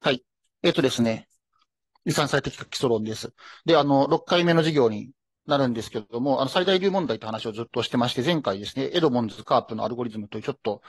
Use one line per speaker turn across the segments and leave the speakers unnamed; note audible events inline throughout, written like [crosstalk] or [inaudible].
はい。えっ、とですね。遺産最適化基礎論です。で、あの、6回目の授業になるんですけれども、あの、最大流問題って話をずっとしてまして、前回ですね、エドモンズ・カープのアルゴリズムというちょっと、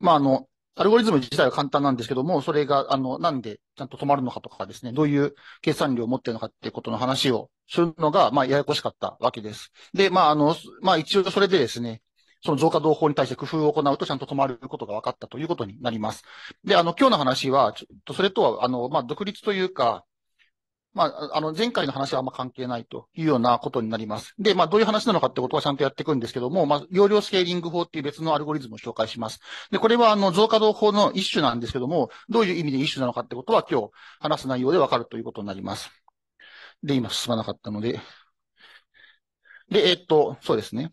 まあ、あの、アルゴリズム自体は簡単なんですけども、それが、あの、なんでちゃんと止まるのかとかですね、どういう計算量を持ってるのかっていうことの話をするのが、まあ、ややこしかったわけです。で、まあ、あの、まあ、一応それでですね、その増加動法に対して工夫を行うとちゃんと止まることが分かったということになります。で、あの、今日の話は、ちょっとそれとは、あの、まあ、独立というか、まあ、あの、前回の話はあんま関係ないというようなことになります。で、まあ、どういう話なのかってことはちゃんとやっていくんですけども、まあ、容量スケーリング法っていう別のアルゴリズムを紹介します。で、これはあの、増加動法の一種なんですけども、どういう意味で一種なのかってことは今日話す内容でわかるということになります。で、今進まなかったので。で、えっと、そうですね。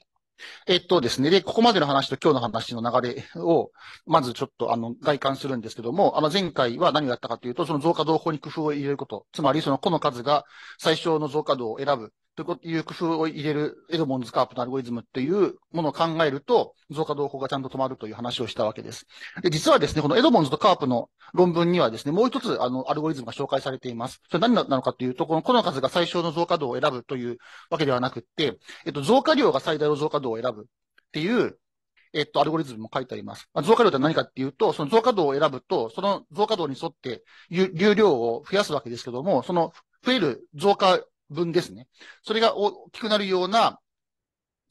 えっとですね。で、ここまでの話と今日の話の流れを、まずちょっと、あの、外観するんですけども、あの、前回は何をやったかというと、その増加動向に工夫を入れること。つまり、その個の数が最小の増加度を選ぶという工夫を入れるエドモンズ・カープのアルゴリズムっていうものを考えると、増加動向がちゃんと止まるという話をしたわけです。で、実はですね、このエドモンズとカープの論文にはですね、もう一つ、あの、アルゴリズムが紹介されています。それ何なのかというと、この個の数が最小の増加度を選ぶというわけではなくて、えっと、増加量が最大の増加度を選ぶっていう、えっと、アルゴリズムも書いてあります。増加量って何かっていうと、その増加度を選ぶと、その増加度に沿って流量を増やすわけですけども、その増える増加分ですね。それが大きくなるような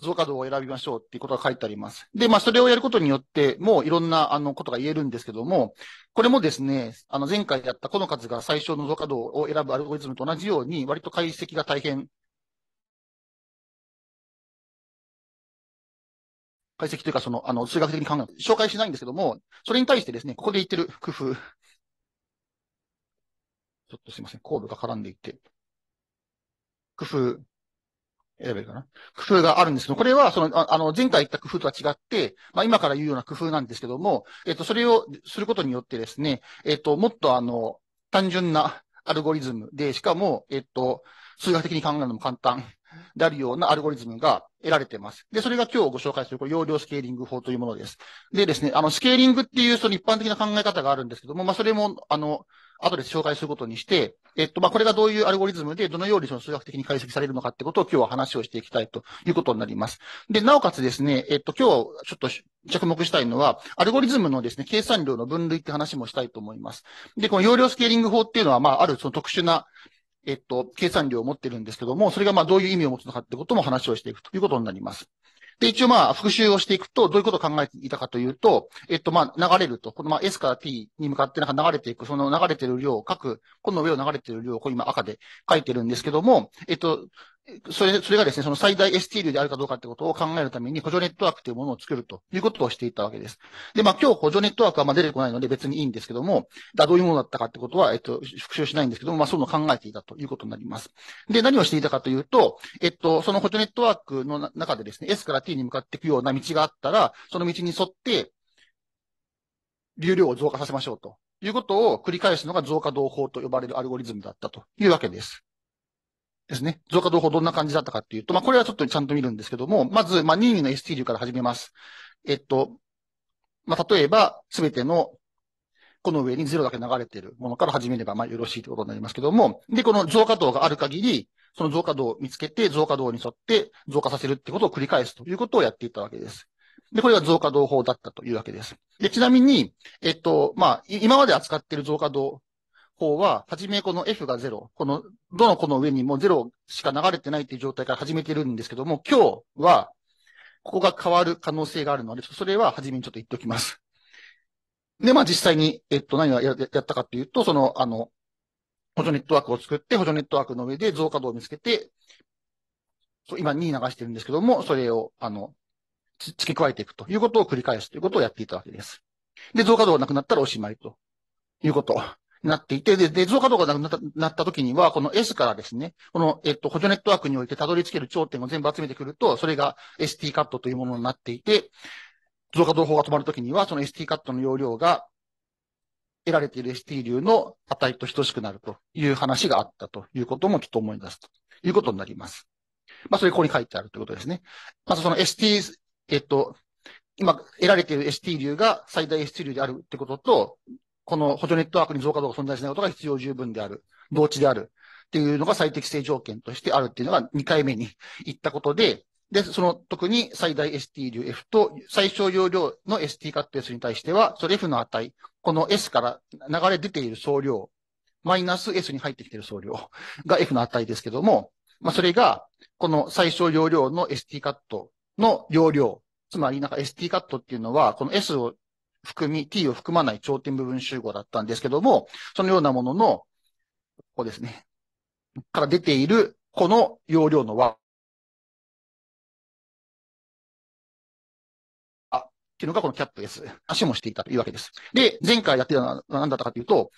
増加度を選びましょうっていうことが書いてあります。で、まあ、それをやることによって、もういろんな、あの、ことが言えるんですけども、これ
もですね、あの、前回やったこの数が最小の増加度を選ぶアルゴリズムと同じように、割と解析が大変。解析というか、その、あの、数学的に考える。紹介しないんですけども、それに対してですね、ここで言ってる工夫。
ちょっとすいません、コードが絡んでいて。工夫、選べるかな。工夫があるんですけど、これは、その、あの、前回言った工夫とは違って、まあ、今から言うような工夫なんですけども、えっと、それをすることによってですね、えっと、もっとあの、単純なアルゴリズムで、しかも、えっと、数学的に考えるのも簡単であるようなアルゴリズムが得られています。で、それが今日ご紹介する、これ、容量スケーリング法というものです。でですね、あの、スケーリングっていう、その一般的な考え方があるんですけども、まあ、それも、あの、後で紹介することにして、えっと、まあ、これがどういうアルゴリズムで、どのようにその数学的に解析されるのかってことを今日は話をしていきたいということになります。で、なおかつですね、えっと、今日ちょっと着目したいのは、アルゴリズムのですね、計算量の分類って話もしたいと思います。で、この容量スケーリング法っていうのは、まあ、あるその特殊な、えっと、計算量を持ってるんですけども、それがまあどういう意味を持つのかってことも話をしていくということになります。で、一応まあ、復習をしていくと、どういうことを考えていたかというと、えっとまあ、流れると。このまあ、S から P に向かってなんか流れていく、その流れてる量を各、この上を流れてる量をこう今赤で書いてるんですけども、えっと、それ、それがですね、その最大 ST 流であるかどうかってことを考えるために補助ネットワークというものを作るということをしていたわけです。で、まあ今日補助ネットワークはまあ出てこないので別にいいんですけども、だどういうものだったかってことは、えっと、復習しないんですけども、まあそういうのを考えていたということになります。で、何をしていたかというと、えっと、その補助ネットワークの中でですね、S から T に向かっていくような道があったら、その道に沿って、流量を増加させましょうということを繰り返すのが増加動法と呼ばれるアルゴリズムだったというわけです。ですね。増加動法どんな感じだったかっていうと、まあ、これはちょっとちゃんと見るんですけども、まず、まあ、任意の ST 流から始めます。えっと、まあ、例えば、すべての、この上に0だけ流れているものから始めれば、まあ、よろしいということになりますけども、で、この増加動がある限り、その増加動を見つけて、増加動に沿って増加させるってことを繰り返すということをやっていたわけです。で、これが増加動法だったというわけです。で、ちなみに、えっと、まあ、今まで扱っている増加動方は、はじめこの F が0、この、どの子の上にも0しか流れてないっていう状態から始めてるんですけども、今日は、ここが変わる可能性があるので、それは初めにちょっと言っておきます。で、まあ実際に、えっと、何をやったかっていうと、その、あの、補助ネットワークを作って、補助ネットワークの上で増加度を見つけて、今2流してるんですけども、それを、あの、付け加えていくということを繰り返すということをやっていたわけです。で、増加度がなくなったらおしまいということなっていて、で、で、増加動画がなった、なった時には、この S からですね、この、えっと、補助ネットワークにおいてたどり着ける頂点を全部集めてくると、それが ST カットというものになっていて、増加動法が止まるときには、その ST カットの容量が得られている ST 流の値と等しくなるという話があったということもちょっと思い出すということになります。まあ、それここに書いてあるということですね。まずその ST、えっと、今得られている ST 流が最大 ST 流であるってことと、この補助ネットワークに増加度が存在しないことが必要十分である、同値であるっていうのが最適性条件としてあるっていうのが2回目に言ったことで、で、その特に最大 ST 流 F と最小容量の ST カット S に対しては、それ F の値、この S から流れ出ている総量、マイナス S に入ってきている総量が F の値ですけども、まあ、それが、この最小容量の ST カットの容量、つまりなんか ST カットっていうのは、この S を含み、t を含まない頂点部分集合だっ
たんですけども、そのようなものの、ここですね。から出ている、この容量の和あ、っていうのがこのキャップです。足もしていたというわけです。で、前回やってたのは何
だったかというと、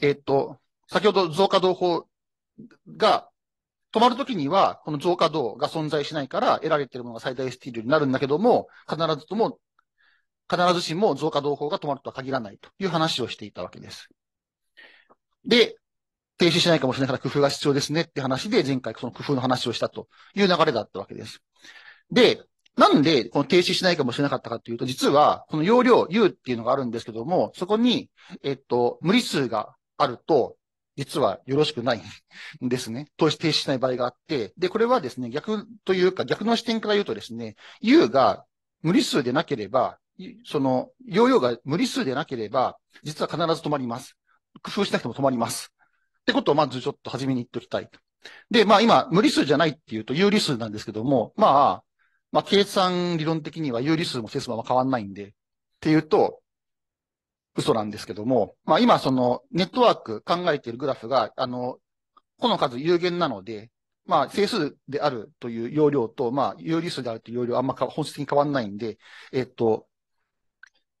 えー、っと、先ほど増加動法が止まるときには、この増加動が存在しないから得られているものが最大スティールになるんだけども、必ずとも必ずしも増加動向が止まるとは限らないという話をしていたわけです。で、停止しないかもしれないから工夫が必要ですねって話で前回その工夫の話をしたという流れだったわけです。で、なんでこの停止しないかもしれなかったかというと、実はこの容量 U っていうのがあるんですけども、そこに、えっと、無理数があると、実はよろしくないんですね。投資停止しない場合があって、で、これはですね、逆というか逆の視点から言うとですね、U が無理数でなければその、容量が無理数でなければ、実は必ず止まります。工夫しなくても止まります。ってことをまずちょっと初めに言っておきたい。で、まあ今、無理数じゃないっていうと有理数なんですけども、まあ、まあ計算理論的には有理数も整数も変わんないんで、っていうと、嘘なんですけども、まあ今そのネットワーク考えているグラフが、あの、この数有限なので、まあ整数であるという容量と、まあ有理数であるという容量あんま本質的に変わんないんで、えっと、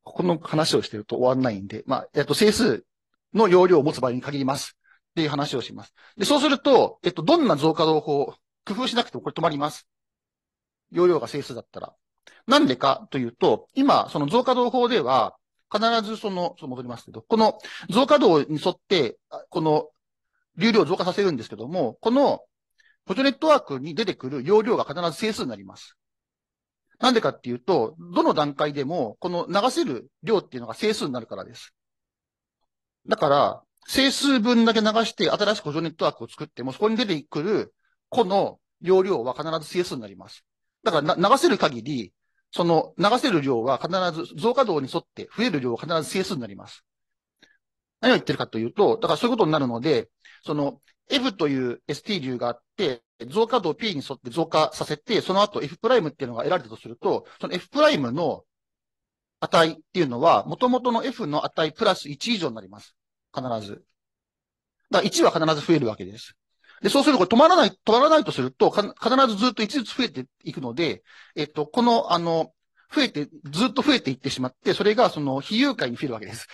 ここの話をしてると終わんないんで、まあ、えっと、整数の容量を持つ場合に限ります。っていう話をします。で、そうすると、えっと、どんな増加動法、工夫しなくてもこれ止まります。容量が整数だったら。なんでかというと、今、その増加動法では、必ずその、ちょっと戻りますけど、この増加動に沿って、この流量を増加させるんですけども、この補助ネットワークに出てくる容量が必ず整数になります。なんでかっていうと、どの段階でも、この流せる量っていうのが整数になるからです。だから、整数分だけ流して、新しく補助ネットワークを作っても、そこに出てくる個の容量は必ず整数になります。だから流せる限り、その流せる量は必ず増加動に沿って増える量は必ず整数になります。何を言ってるかというと、だからそういうことになるので、その F という ST 流があって、増加度を P に沿って増加させて、その後 F プライムっていうのが得られたとすると、その F プライムの値っていうのは、元々の F の値プラス1以上になります。必ず。だから1は必ず増えるわけです。で、そうすると、止まらない、止まらないとすると、必ずずっと1ずつ増えていくので、えっと、この、あの、増えて、ずっと増えていってしまって、それがその、非誘拐に増えるわけです。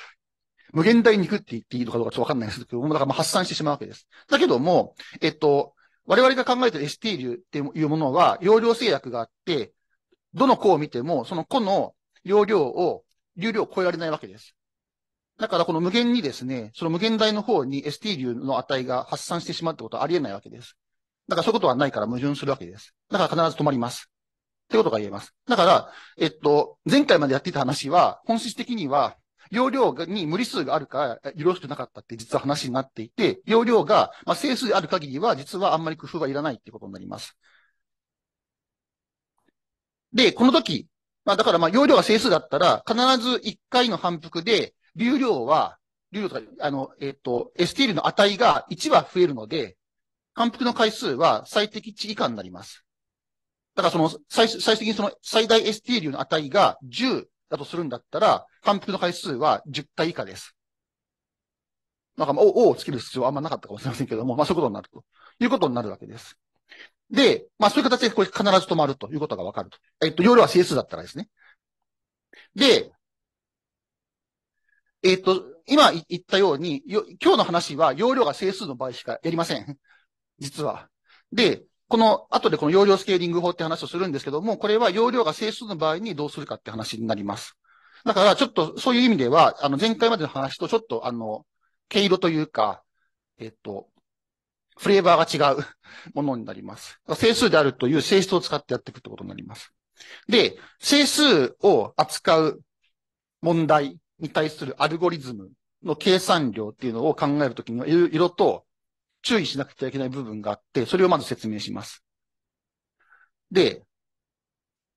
無限大に行くって言っていいのかどうかちょっとわかんないですけども、だからまあ発散してしまうわけです。だけども、えっと、我々が考えてる ST 流っていうものは、容量制約があって、どの個を見ても、その個の容量を、流量を超えられないわけです。だからこの無限にですね、その無限大の方に ST 流の値が発散してしまうってことはありえないわけです。だからそういうことはないから矛盾するわけです。だから必ず止まります。ってことが言えます。だから、えっと、前回までやっていた話は、本質的には、容量に無理数があるから、よろしくなかったって実は話になっていて、容量が、まあ、整数である限りは、実はあんまり工夫はいらないってことになります。で、この時、まあだからまあ容量が整数だったら、必ず1回の反復で、流量は、流量とか、あの、えっ、ー、と、STL の値が1は増えるので、反復の回数は最適値以下になります。だからその最、最終的にその最大 STL の値が10だとするんだったら、反復の回数は10回以下です。なんか、まあ、お、おをつける必要はあんまなかったかもしれませんけども、まあそういうことになると。いうことになるわけです。で、まあそういう形でこれ必ず止まるということがわかると。えっと、容量は整数だったらですね。で、えっと、今言ったようによ、今日の話は容量が整数の場合しかやりません。実は。で、この、後でこの容量スケーリング法って話をするんですけども、これは容量が整数の場合にどうするかって話になります。だから、ちょっと、そういう意味では、あの、前回までの話とちょっと、あの、毛色というか、えっと、フレーバーが違うものになります。整数であるという性質を使ってやっていくってことになります。で、整数を扱う問題に対するアルゴリズムの計算量っていうのを考えるときには、色と注意しなくてはいけない部分があって、それをまず説明します。で、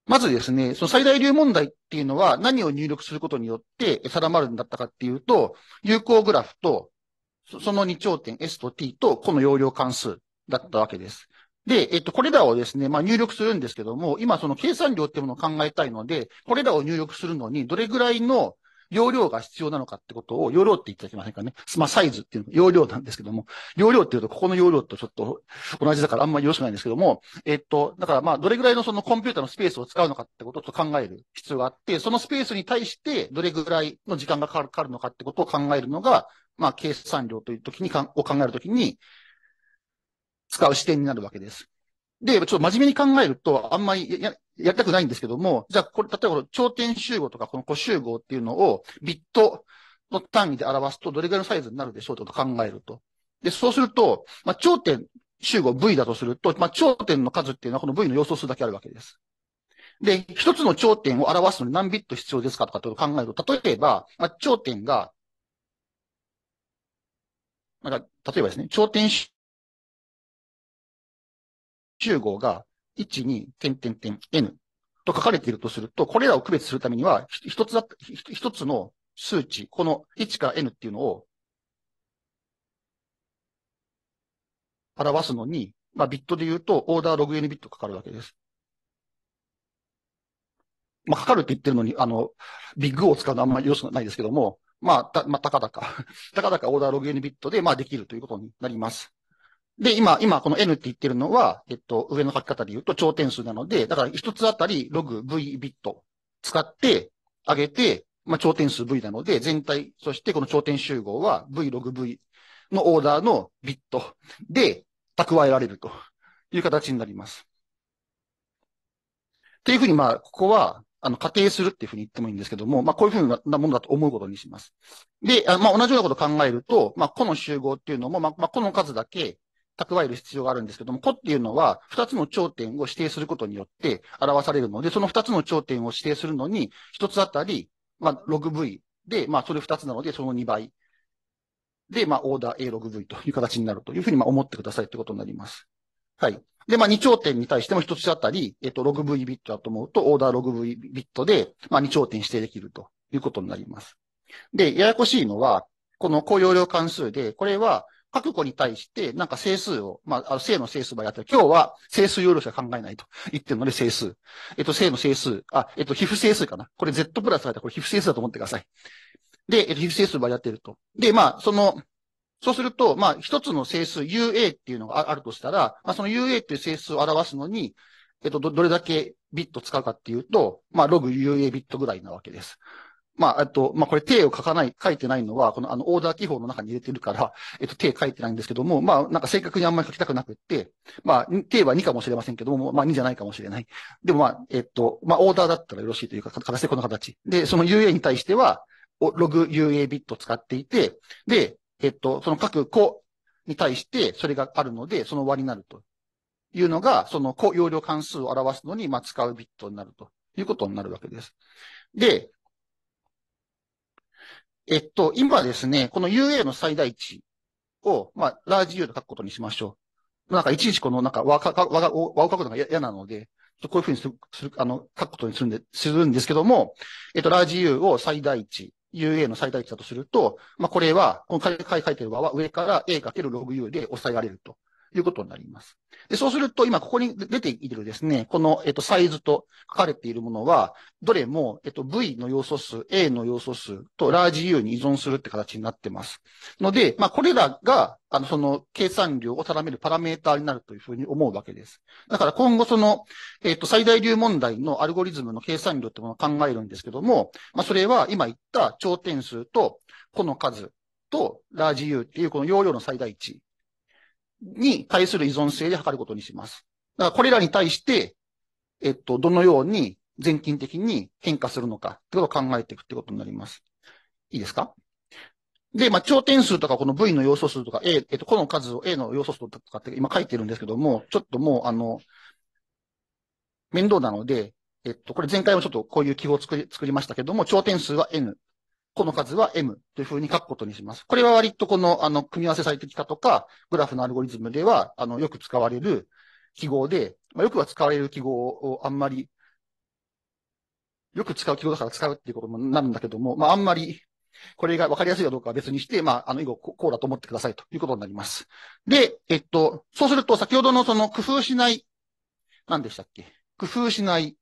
まずですね、その最大流問題っていうのは何を入力することによって定まるんだったかっていうと、有効グラフと、その2頂点 S と T と、この容量関数だったわけです。で、えっと、これらをですね、まあ入力するんですけども、今その計算量っていうものを考えたいので、これらを入力するのに、どれぐらいの容量が必要なのかってことを、容量って言っていただけませんかね。まあ、サイズっていうの、容量なんですけども、容量っていうと、ここの容量とちょっと同じだからあんまりよろしくないんですけども、えっと、だからまあ、どれぐらいのそのコンピューターのスペースを使うのかってことをと考える必要があって、そのスペースに対して、どれぐらいの時間がかかるのかってことを考えるのが、まあ、計算量というときにか、を考えるときに、使う視点になるわけです。で、ちょっと真面目に考えると、あんまりややりたくないんですけども、じゃあこれ、例えば頂点集合とかこの個集合っていうのをビットの単位で表すとどれぐらいのサイズになるでしょうってことを考えると。で、そうすると、まあ、頂点集合 V だとすると、まあ、頂点の数っていうのはこの V の要素数だけあるわけです。で、一つの頂点を表すのに何ビット必要ですかとかってことを考えると、例えば、まあ、頂点が、
なんか、例えばですね、頂点集10号が、1、2、点点点 n と書かれているとす
ると、これらを区別するためには、一つだ、一つの数値、この1から n っていうのを、表すのに、まあ、ビットで言うと、オーダーログ n ビットかかるわけです。まあ、かかるって言ってるのに、あの、ビッグを使うのはあんまり良くないですけども、まあ、た、まあ、たかだか、[laughs] たかだかオーダーログ n ビットで、まあ、できるということになります。で、今、今、この n って言ってるのは、えっと、上の書き方で言うと頂点数なので、だから一つあたりログ v ビット使って上げて、まあ、頂点数 v なので、全体、そしてこの頂点集合は v ログ v のオーダーのビットで蓄えられるという形になります。っていうふうに、まあ、ここは、あの、仮定するっていうふうに言ってもいいんですけども、まあ、こういうふうなものだと思うことにします。で、あまあ、同じようなことを考えると、まあ、この集合っていうのも、まあ、まあ、この数だけ、蓄える必要があるんですけども、個っていうのは、二つの頂点を指定することによって表されるので、その二つの頂点を指定するのに、一つあたり、まあ、ログ V で、まあ、それ二つなので、その二倍。で、まあ、オーダー A ログ V という形になるというふうに、まあ、思ってくださいということになります。はい。で、まあ、二頂点に対しても一つあたり、えっと、ログ V ビットだと思うと、オーダーログ V ビットで、まあ、二頂点指定できるということになります。で、ややこしいのは、この高容量関数で、これは、各個に対して、なんか整数を、まあ、あの正の整数ばやってる。今日は整数容量しか考えないと言ってるので、整数。えっと、正の整数。あ、えっと、皮膚整数かな。これ Z プラスされたこれ皮膚整数だと思ってください。で、えっと、皮膚整数ばやってると。で、まあ、その、そうすると、まあ、一つの整数 UA っていうのがあるとしたら、まあ、その UA っていう整数を表すのに、えっと、ど、どれだけビット使うかっていうと、まあ、ログ UA ビットぐらいなわけです。まあ、あと、まあ、これ、手を書かない、書いてないのは、この、あの、オーダー記法の中に入れてるから、えっと、手書いてないんですけども、まあ、なんか正確にあんまり書きたくなくって、まあ、手は2かもしれませんけども、まあ、2じゃないかもしれない。でも、まあ、えっと、まあ、オーダーだったらよろしいというか、形でこの形。で、その UA に対しては、ログ UA ビット使っていて、で、えっと、その各個に対して、それがあるので、その和になるというのが、その個容量関数を表すのに、まあ、使うビットになるということになるわけです。で、えっと、今ですね、この UA の最大値を、まあ、ラージ U と書くことにしましょう。なんか、いちいちこの、なんか、和を書くのが嫌なので、こういうふうにする、あの、書くことにするんで、するんですけども、えっと、ラージ U を最大値、UA の最大値だとすると、まあ、これは、この書いてる和は上から A×log か U で抑えられると。いうことになります。で、そうすると、今ここに出ているですね、この、えっと、サイズと書かれているものは、どれも、えっと、V の要素数、A の要素数とラージ U に依存するって形になってます。ので、まあ、これらが、あの、その、計算量を定めるパラメーターになるというふうに思うわけです。だから今後その、えっと、最大流問題のアルゴリズムの計算量ってものを考えるんですけども、まあ、それは今言った頂点数と、この数と、ラージ U っていうこの容量の最大値に対する依存性で測ることにします。だからこれらに対して、えっと、どのように全近的に変化するのかってことを考えていくってことになります。いいですかで、まあ、頂点数とか、この V の要素数とか、A、えっと、この数を A の要素数とかって今書いてるんですけども、ちょっともう、あの、面倒なので、えっと、これ前回もちょっとこういう記号を作り、作りましたけども、頂点数は N、個の数は M というふうに書くことにします。これは割とこの、あの、組み合わせ最適化とか、グラフのアルゴリズムでは、あの、よく使われる記号で、まあ、よくは使われる記号をあんまり、よく使う記号だから使うっていうこともなるんだけども、まあ、あんまり、これが分かりやすいかどうかは別にして、まあ、あの、以後、こうだと思ってくださいということになります。で、えっと、そうすると、先ほどのその工夫しない、何でしたっけ工夫しない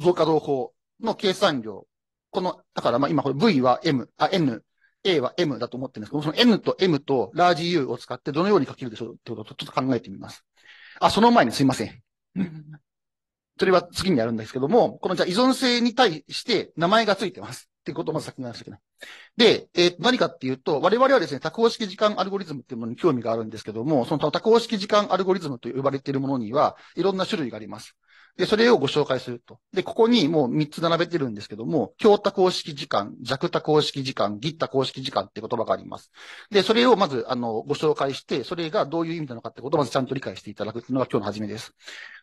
増加動法の計算量この、だからまあ今これ V は M、あ、N、A は M だと思ってるんですけど、その N と M とラージ U を使ってどのように書けるでしょうってことをちょっと考えてみます。あ、その前にすいません。それは次にやるんですけども、このじゃあ依存性に対して名前がついてます。っていうことをまず先に話してけない。で、えー、何かっていうと、我々はですね、多項式時間アルゴリズムっていうものに興味があるんですけども、その多項式時間アルゴリズムと呼ばれているものには、いろんな種類があります。で、それをご紹介すると。で、ここにもう3つ並べてるんですけども、強多公式時間、弱多公式時間、ギッタ公式時間って言葉があります。で、それをまず、あの、ご紹介して、それがどういう意味なのかってことをまずちゃんと理解していただくいうのが今日の初めです。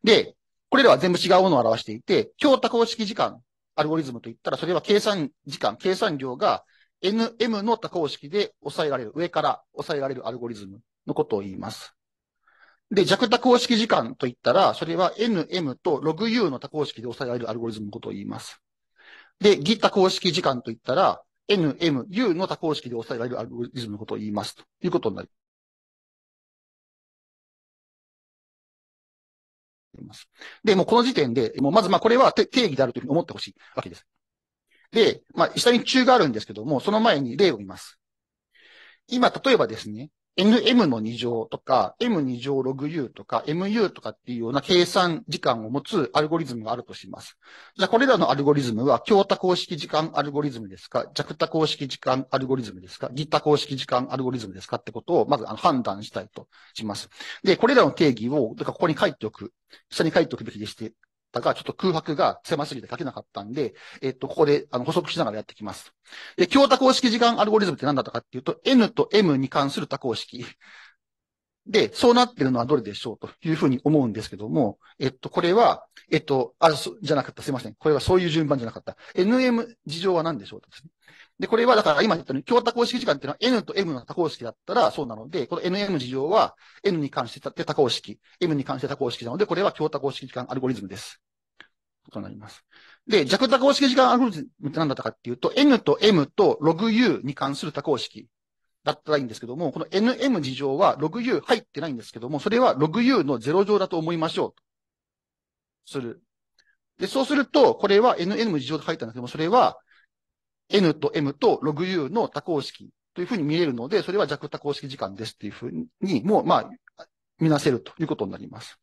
で、これらは全部違うものを表していて、強多公式時間、アルゴリズムといったら、それは計算時間、計算量が NM の多公式で抑えられる、上から抑えられるアルゴリズムのことを言います。で、弱多項式時間といったら、それは n, m と log u の多項式で抑えられるアルゴリズムのことを言います。
で、ギ多公式時間といったら、n, m, u の多項式で抑えられるアルゴリズムのことを言います。ということになります。で、もうこの時点で、もうまずまあこれは定義であるというふうに思ってほしい
わけです。で、まあ下に中があるんですけども、その前に例を見ます。今、例えばですね、nm の2乗とか、m2 乗 log u とか、mu とかっていうような計算時間を持つアルゴリズムがあるとします。じゃあ、これらのアルゴリズムは、強多公式時間アルゴリズムですか、弱多公式時間アルゴリズムですか、ギタ公式時間アルゴリズムですかってことを、まず判断したいとします。で、これらの定義を、だからここに書いておく、下に書いておくべきでして、ったが、ちょっと空白が狭すぎて書けなかったんで、えっと、ここであの補足しながらやっていきます。で、強多公式時間アルゴリズムって何だったかっていうと、n と m に関する多項式。で、そうなってるのはどれでしょうというふうに思うんですけども、えっと、これは、えっと、あ、じゃなかった、すいません。これはそういう順番じゃなかった。NM 事情は何でしょうとですね。で、これはだから今言ったように、共多項式時間っていうのは N と M の多項式だったらそうなので、この NM 事情は N に関して多項式、M に関して多項式なので、これは共多項式時間アルゴリズムです。となります。で、弱多項式時間アルゴリズムって何だったかっていうと、N と M とログ u に関する多項式だったらいいんですけども、この NM 事情はログ u 入ってないんですけども、それはログ u の0乗だと思いましょう。する。で、そうすると、これは NM 事情で入ったんですけども、それは n と m と logU の多項式というふうに見えるので、それは弱多項式時間ですっていうふうに、もう、まあ、見なせるということになります。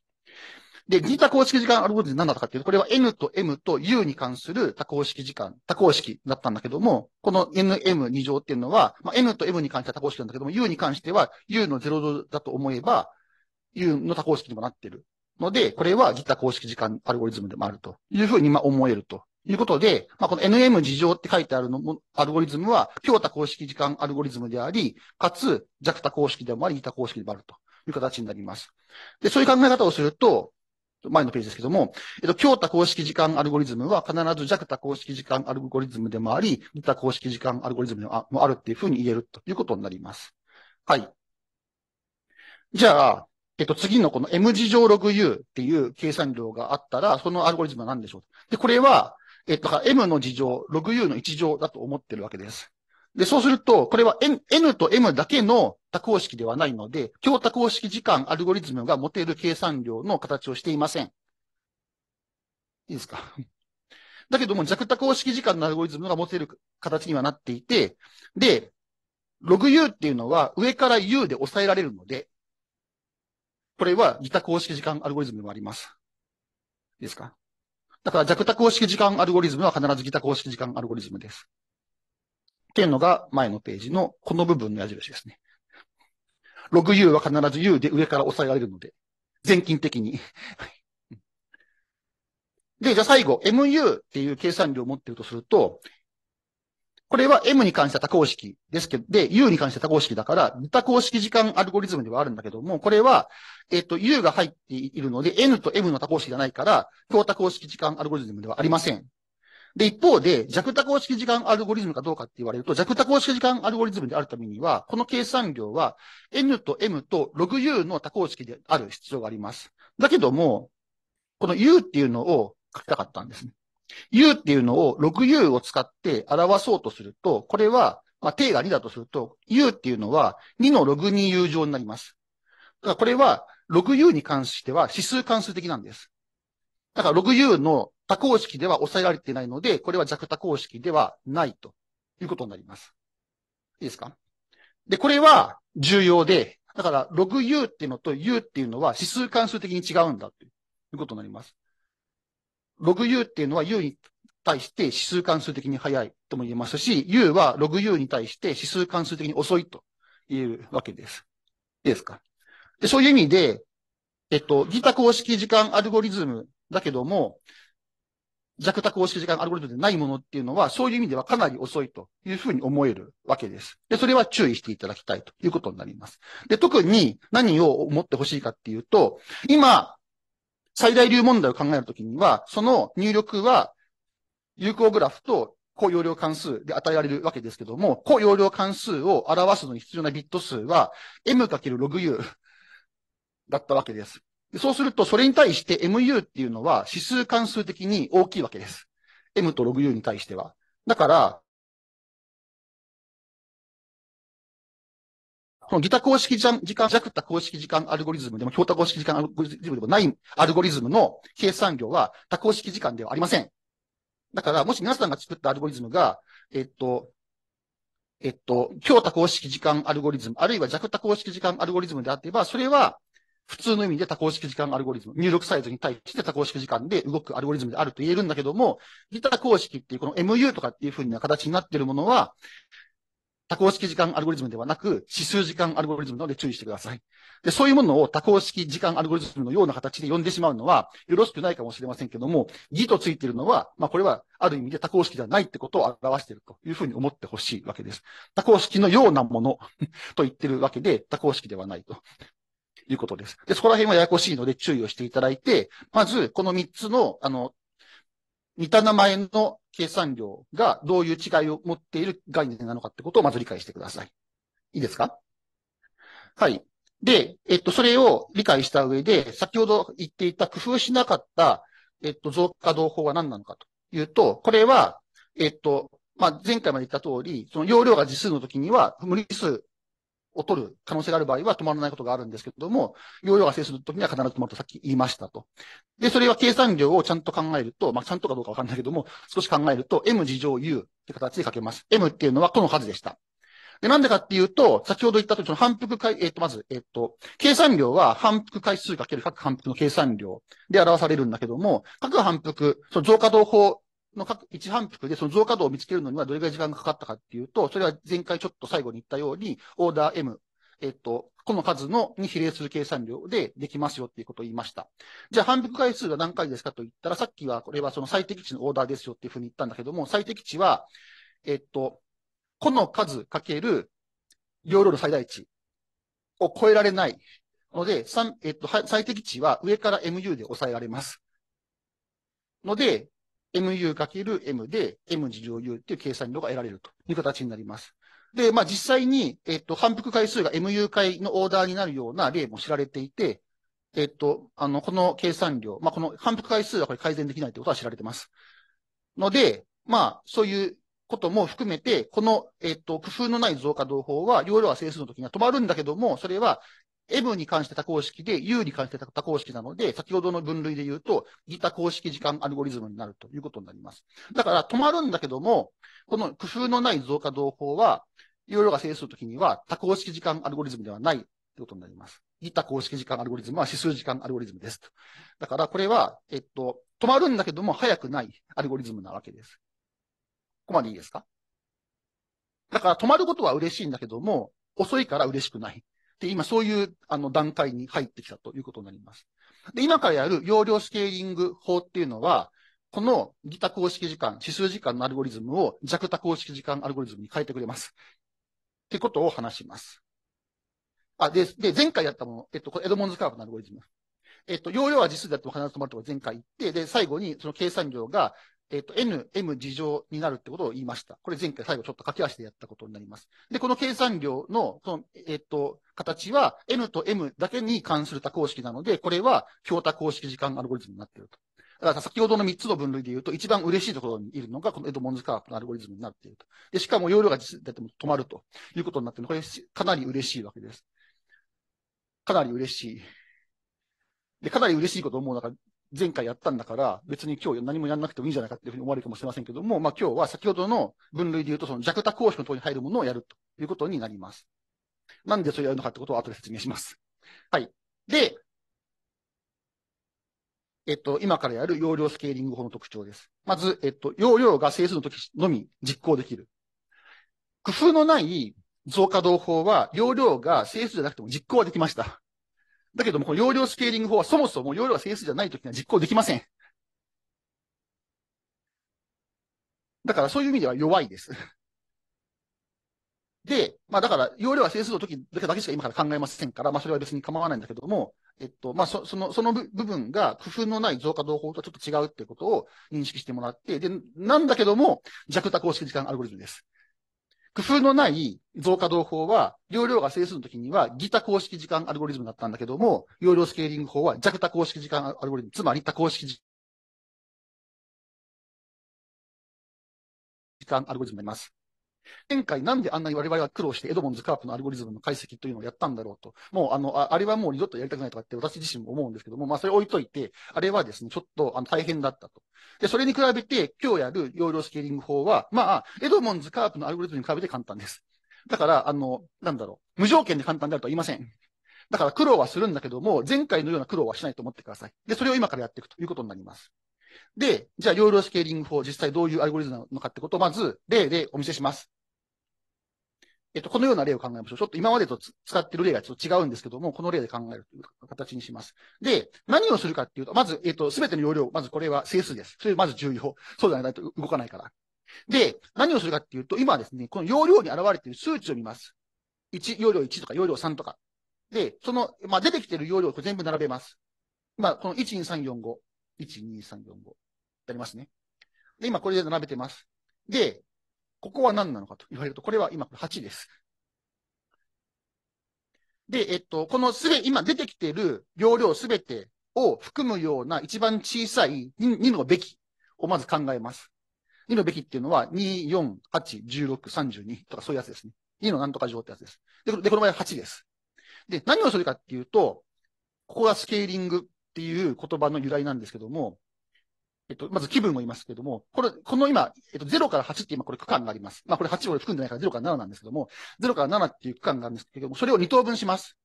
で、自多項式時間アルゴリズム何だったかっていうと、これは n と m と u に関する多項式時間、多項式だったんだけども、この nm2 乗っていうのは、まあ、n と m に関しては多項式なんだけども、u に関しては u の0乗だと思えば、u の多項式にもなってる。ので、これは自多項式時間アルゴリズムでもあるというふうに、まあ、思えるということで、まあ、この NM 事情って書いてあるのも、アルゴリズムは、強多公式時間アルゴリズムであり、かつ、弱多公式でもあり、イた公式でもあるという形になります。で、そういう考え方をすると、前のページですけども、えっと、強多公式時間アルゴリズムは必ず弱多公式時間アルゴリズムでもあり、似た公式時間アルゴリズムでもあるっていうふうに言えるということになります。はい。じゃあ、えっと、次のこの M 事乗 6U っていう計算量があったら、そのアルゴリズムは何でしょうで、これは、えっと、m の事乗、グ u の一乗だと思ってるわけです。で、そうすると、これは n, n と m だけの多項式ではないので、強多項式時間アルゴリズムが持てる計算量の形をしていません。いいですか。[laughs] だけども、弱多項式時間のアルゴリズムが持てる形にはなっていて、で、ログ u っていうのは上から U で抑えられるので、これはギタ公式時間アルゴリズムでもあります。いいですかだから弱多公式時間アルゴリズムは必ずギタ公式時間アルゴリズムです。っていうのが前のページのこの部分の矢印ですね。ログ u は必ず u で上から押さえられるので、全近的に。で、じゃあ最後、mu っていう計算量を持っているとすると、これは M に関しては多項式ですけど、で、U に関しては多項式だから、多項式時間アルゴリズムではあるんだけども、これは、えっ、と、U が入っているので、N と M の多項式じゃないから、強多項式時間アルゴリズムではありません。で、一方で、弱多項式時間アルゴリズムかどうかって言われると、弱多項式時間アルゴリズムであるためには、この計算量は、N と M とログ u の多項式である必要があります。だけども、この U っていうのを書きたかったんですね。U っていうのを 6U を使って表そうとすると、これは、まあ、定が2だとすると、U っていうのは2の log2U 乗になります。だからこれは 6U に関しては指数関数的なんです。だから 6U の多項式では抑えられていないので、これは弱多項式ではないということになります。いいですかで、これは重要で、だから 6U っていうのと U っていうのは指数関数的に違うんだということになります。ログ U っていうのは U に対して指数関数的に速いとも言えますし、U はログ U に対して指数関数的に遅いと言えるわけです。いいですかでそういう意味で、えっと、ギタ公式時間アルゴリズムだけども、弱多公式時間アルゴリズムでないものっていうのは、そういう意味ではかなり遅いというふうに思えるわけです。で、それは注意していただきたいということになります。で、特に何を思ってほしいかっていうと、今、最大流問題を考えるときには、その入力は、有効グラフと高容量関数で与えられるわけですけども、高容量関数を表すのに必要なビット数は m×logU だったわけです。そうす
ると、それに対して mu っていうのは指数関数的に大きいわけです。m と logU に対しては。だから、このギタ公式時間、時間、ジャクタ公式時間アルゴリズムでも、ヒョタ公式時間アルゴリズム
でもないアルゴリズムの計算量は多公式時間ではありません。だから、もし皆さんが作ったアルゴリズムが、えっと、えっと、強多公式時間アルゴリズム、あるいは弱多公式時間アルゴリズムであってば、それは普通の意味で多公式時間アルゴリズム、入力サイズに対して多公式時間で動くアルゴリズムであると言えるんだけども、ギター公式っていうこの MU とかっていう風な形になっているものは、多項式時間アルゴリズムではなく、指数時間アルゴリズムなので注意してください。で、そういうものを多項式時間アルゴリズムのような形で呼んでしまうのは、よろしくないかもしれませんけども、義とついているのは、まあ、これはある意味で多項式ではないってことを表しているというふうに思ってほしいわけです。多項式のようなもの [laughs] と言ってるわけで、多項式ではないと。いうことです。で、そこら辺はややこしいので注意をしていただいて、まず、この3つの、あの、似た名前の計算量がどういう違いを持っている概念なのかってことをまず理解してください。いいですかはい。で、えっと、それを理解した上で、先ほど言っていた工夫しなかった、えっと、増加動法は何なのかというと、これは、えっと、まあ、前回まで言った通り、その容量が次数の時には無理数を取る可能性がある場合は止まらないことがあるんですけれども、容量が制するときには必ず止まるとさっき言いましたと。で、それは計算量をちゃんと考えると、まあ、ちゃんとかどうかわかんないけども、少し考えると、m 事乗 u って形で書けます。m っていうのはこの数でした。で、なんでかっていうと、先ほど言ったとその反復回、えっ、ー、と、まず、えっ、ー、と、計算量は反復回数かける各反復の計算量で表されるんだけども、各反復、その増加動法の各一反復でその増加度を見つけるのにはどれぐらい時間がかかったかっていうと、それは前回ちょっと最後に言ったように、オーダー M、えっと、この数のに比例する計算量でできますよっていうことを言いました。じゃあ反復回数が何回ですかと言ったら、さっきはこれはその最適値のオーダーですよっていうふうに言ったんだけども、最適値は、えっと、この数かける容量の最大値を超えられないので、えっと、最適値は上から MU で抑えられます。ので、mu×m で m 次乗 u っていう計算量が得られるという形になります。で、まあ実際に、えっと、反復回数が mu 回のオーダーになるような例も知られていて、えっと、あの、この計算量、まあこの反復回数はこれ改善できないということは知られてます。ので、まあそういうことも含めて、この、えっと、工夫のない増加動法は、容量は整数の時には止まるんだけども、それは M に関して多項式で、U に関して多項式なので、先ほどの分類で言うと、ギタ公式時間アルゴリズムになるということになります。だから止まるんだけども、この工夫のない増加動法は、いろいろが整数ときには多項式時間アルゴリズムではないということになります。ギタ公式時間アルゴリズムは指数時間アルゴリズムですだからこれは、えっと、止まるんだけども早くないアルゴリズムなわけです。ここまでいいですかだから止まることは嬉しいんだけども、遅いから嬉しくない。で、今そういうあの段階に入ってきたということになります。で、今からやる容量スケーリング法っていうのは、このギタ公式時間、指数時間のアルゴリズムを弱多公式時間アルゴリズムに変えてくれます。ってことを話します。あ、で、で、前回やったもの、えっと、これエドモンズカーブのアルゴリズム。えっと、容量は実数であっても必ず止まるとか前回言って、で、最後にその計算量がえっ、ー、と、n、m 事乗になるってことを言いました。これ前回最後ちょっと書け足でやったことになります。で、この計算量の、その、えっ、ー、と、形は n と m だけに関する多項式なので、これは強多公式時間アルゴリズムになっていると。だから先ほどの3つの分類で言うと、一番嬉しいところにいるのが、このエドモンズ科学のアルゴリズムになっていると。で、しかも容量がだっても止まるということになっているので、これかなり嬉しいわけです。かなり嬉しい。で、かなり嬉しいこと思うのが、前回やったんだから、別に今日何もやらなくてもいいんじゃないかっていうふうに思われるかもしれませんけども、まあ今日は先ほどの分類で言うと、その弱多公式のところに入るものをやるということになります。なんでそれやるのかってことを後で説明します。はい。で、えっと、今からやる容量スケーリング法の特徴です。まず、えっと、容量が整数の時のみ実行できる。工夫のない増加動法は、容量が整数じゃなくても実行はできました。だけども、この容量スケーリング法はそもそも容量が整数じゃないときには実行できません。だからそういう意味では弱いです。で、まあだから、容量は整数の時だけしか今から考えませんから、まあそれは別に構わないんだけども、えっと、まあその、その部分が工夫のない増加動法とちょっと違うっていうことを認識してもらって、で、なんだけども、弱多公式時間アルゴリズムです。工夫のない増加動法は、容量が整数の時には、ギタ公式時間アルゴリズムだったんだけども、容量スケーリング法は、弱多公式
時間アルゴリズム、つまり多公式時間アルゴリズムになります。前回なんであんなに我々は苦労してエドモンズ・カープのアルゴリ
ズムの解析というのをやったんだろうと。もうあの、あれはもう二度とやりたくないとかって私自身も思うんですけども、まあそれ置いといて、あれはですね、ちょっとあの大変だったと。で、それに比べて今日やる容量スケーリング法は、まあ、エドモンズ・カープのアルゴリズムに比べて簡単です。だから、あの、なんだろう。無条件で簡単であるとは言いません。だから苦労はするんだけども、前回のような苦労はしないと思ってください。で、それを今からやっていくということになります。で、じゃあ、容量スケーリング法、実際どういうアルゴリズムなのかってことを、まず、例でお見せします。えっと、このような例を考えましょう。ちょっと今までと使ってる例がちょっと違うんですけども、この例で考えるという形にします。で、何をするかっていうと、まず、えっと、すべての容量、まずこれは整数です。それまず重要。そうじゃないと動かないから。で、何をするかっていうと、今はですね、この容量に現れている数値を見ます。1、容量1とか容量3とか。で、その、まあ、出てきている容量を全部並べます。まこの1、2、3、4、5。1、2、3、4、5。ってありますね。で、今これで並べてます。で、ここは何なのかと言われると、これは今8です。で、えっと、このすべ、今出てきている容量すべてを含むような一番小さい 2, 2のべきをまず考えます。2のべきっていうのは、2、4、8、16、32とかそういうやつですね。2のなんとか乗ってやつです。で、でこの場合は8です。で、何をするかっていうと、ここがスケーリングっていう言葉の由来なんですけども、えっと、まず気分も言いますけども、これ、この今、えっと、0から8って今これ区間があります。まあこれ8を含んでないから0から7なんですけども、0から7っていう区間があるんですけども、それを2等分します。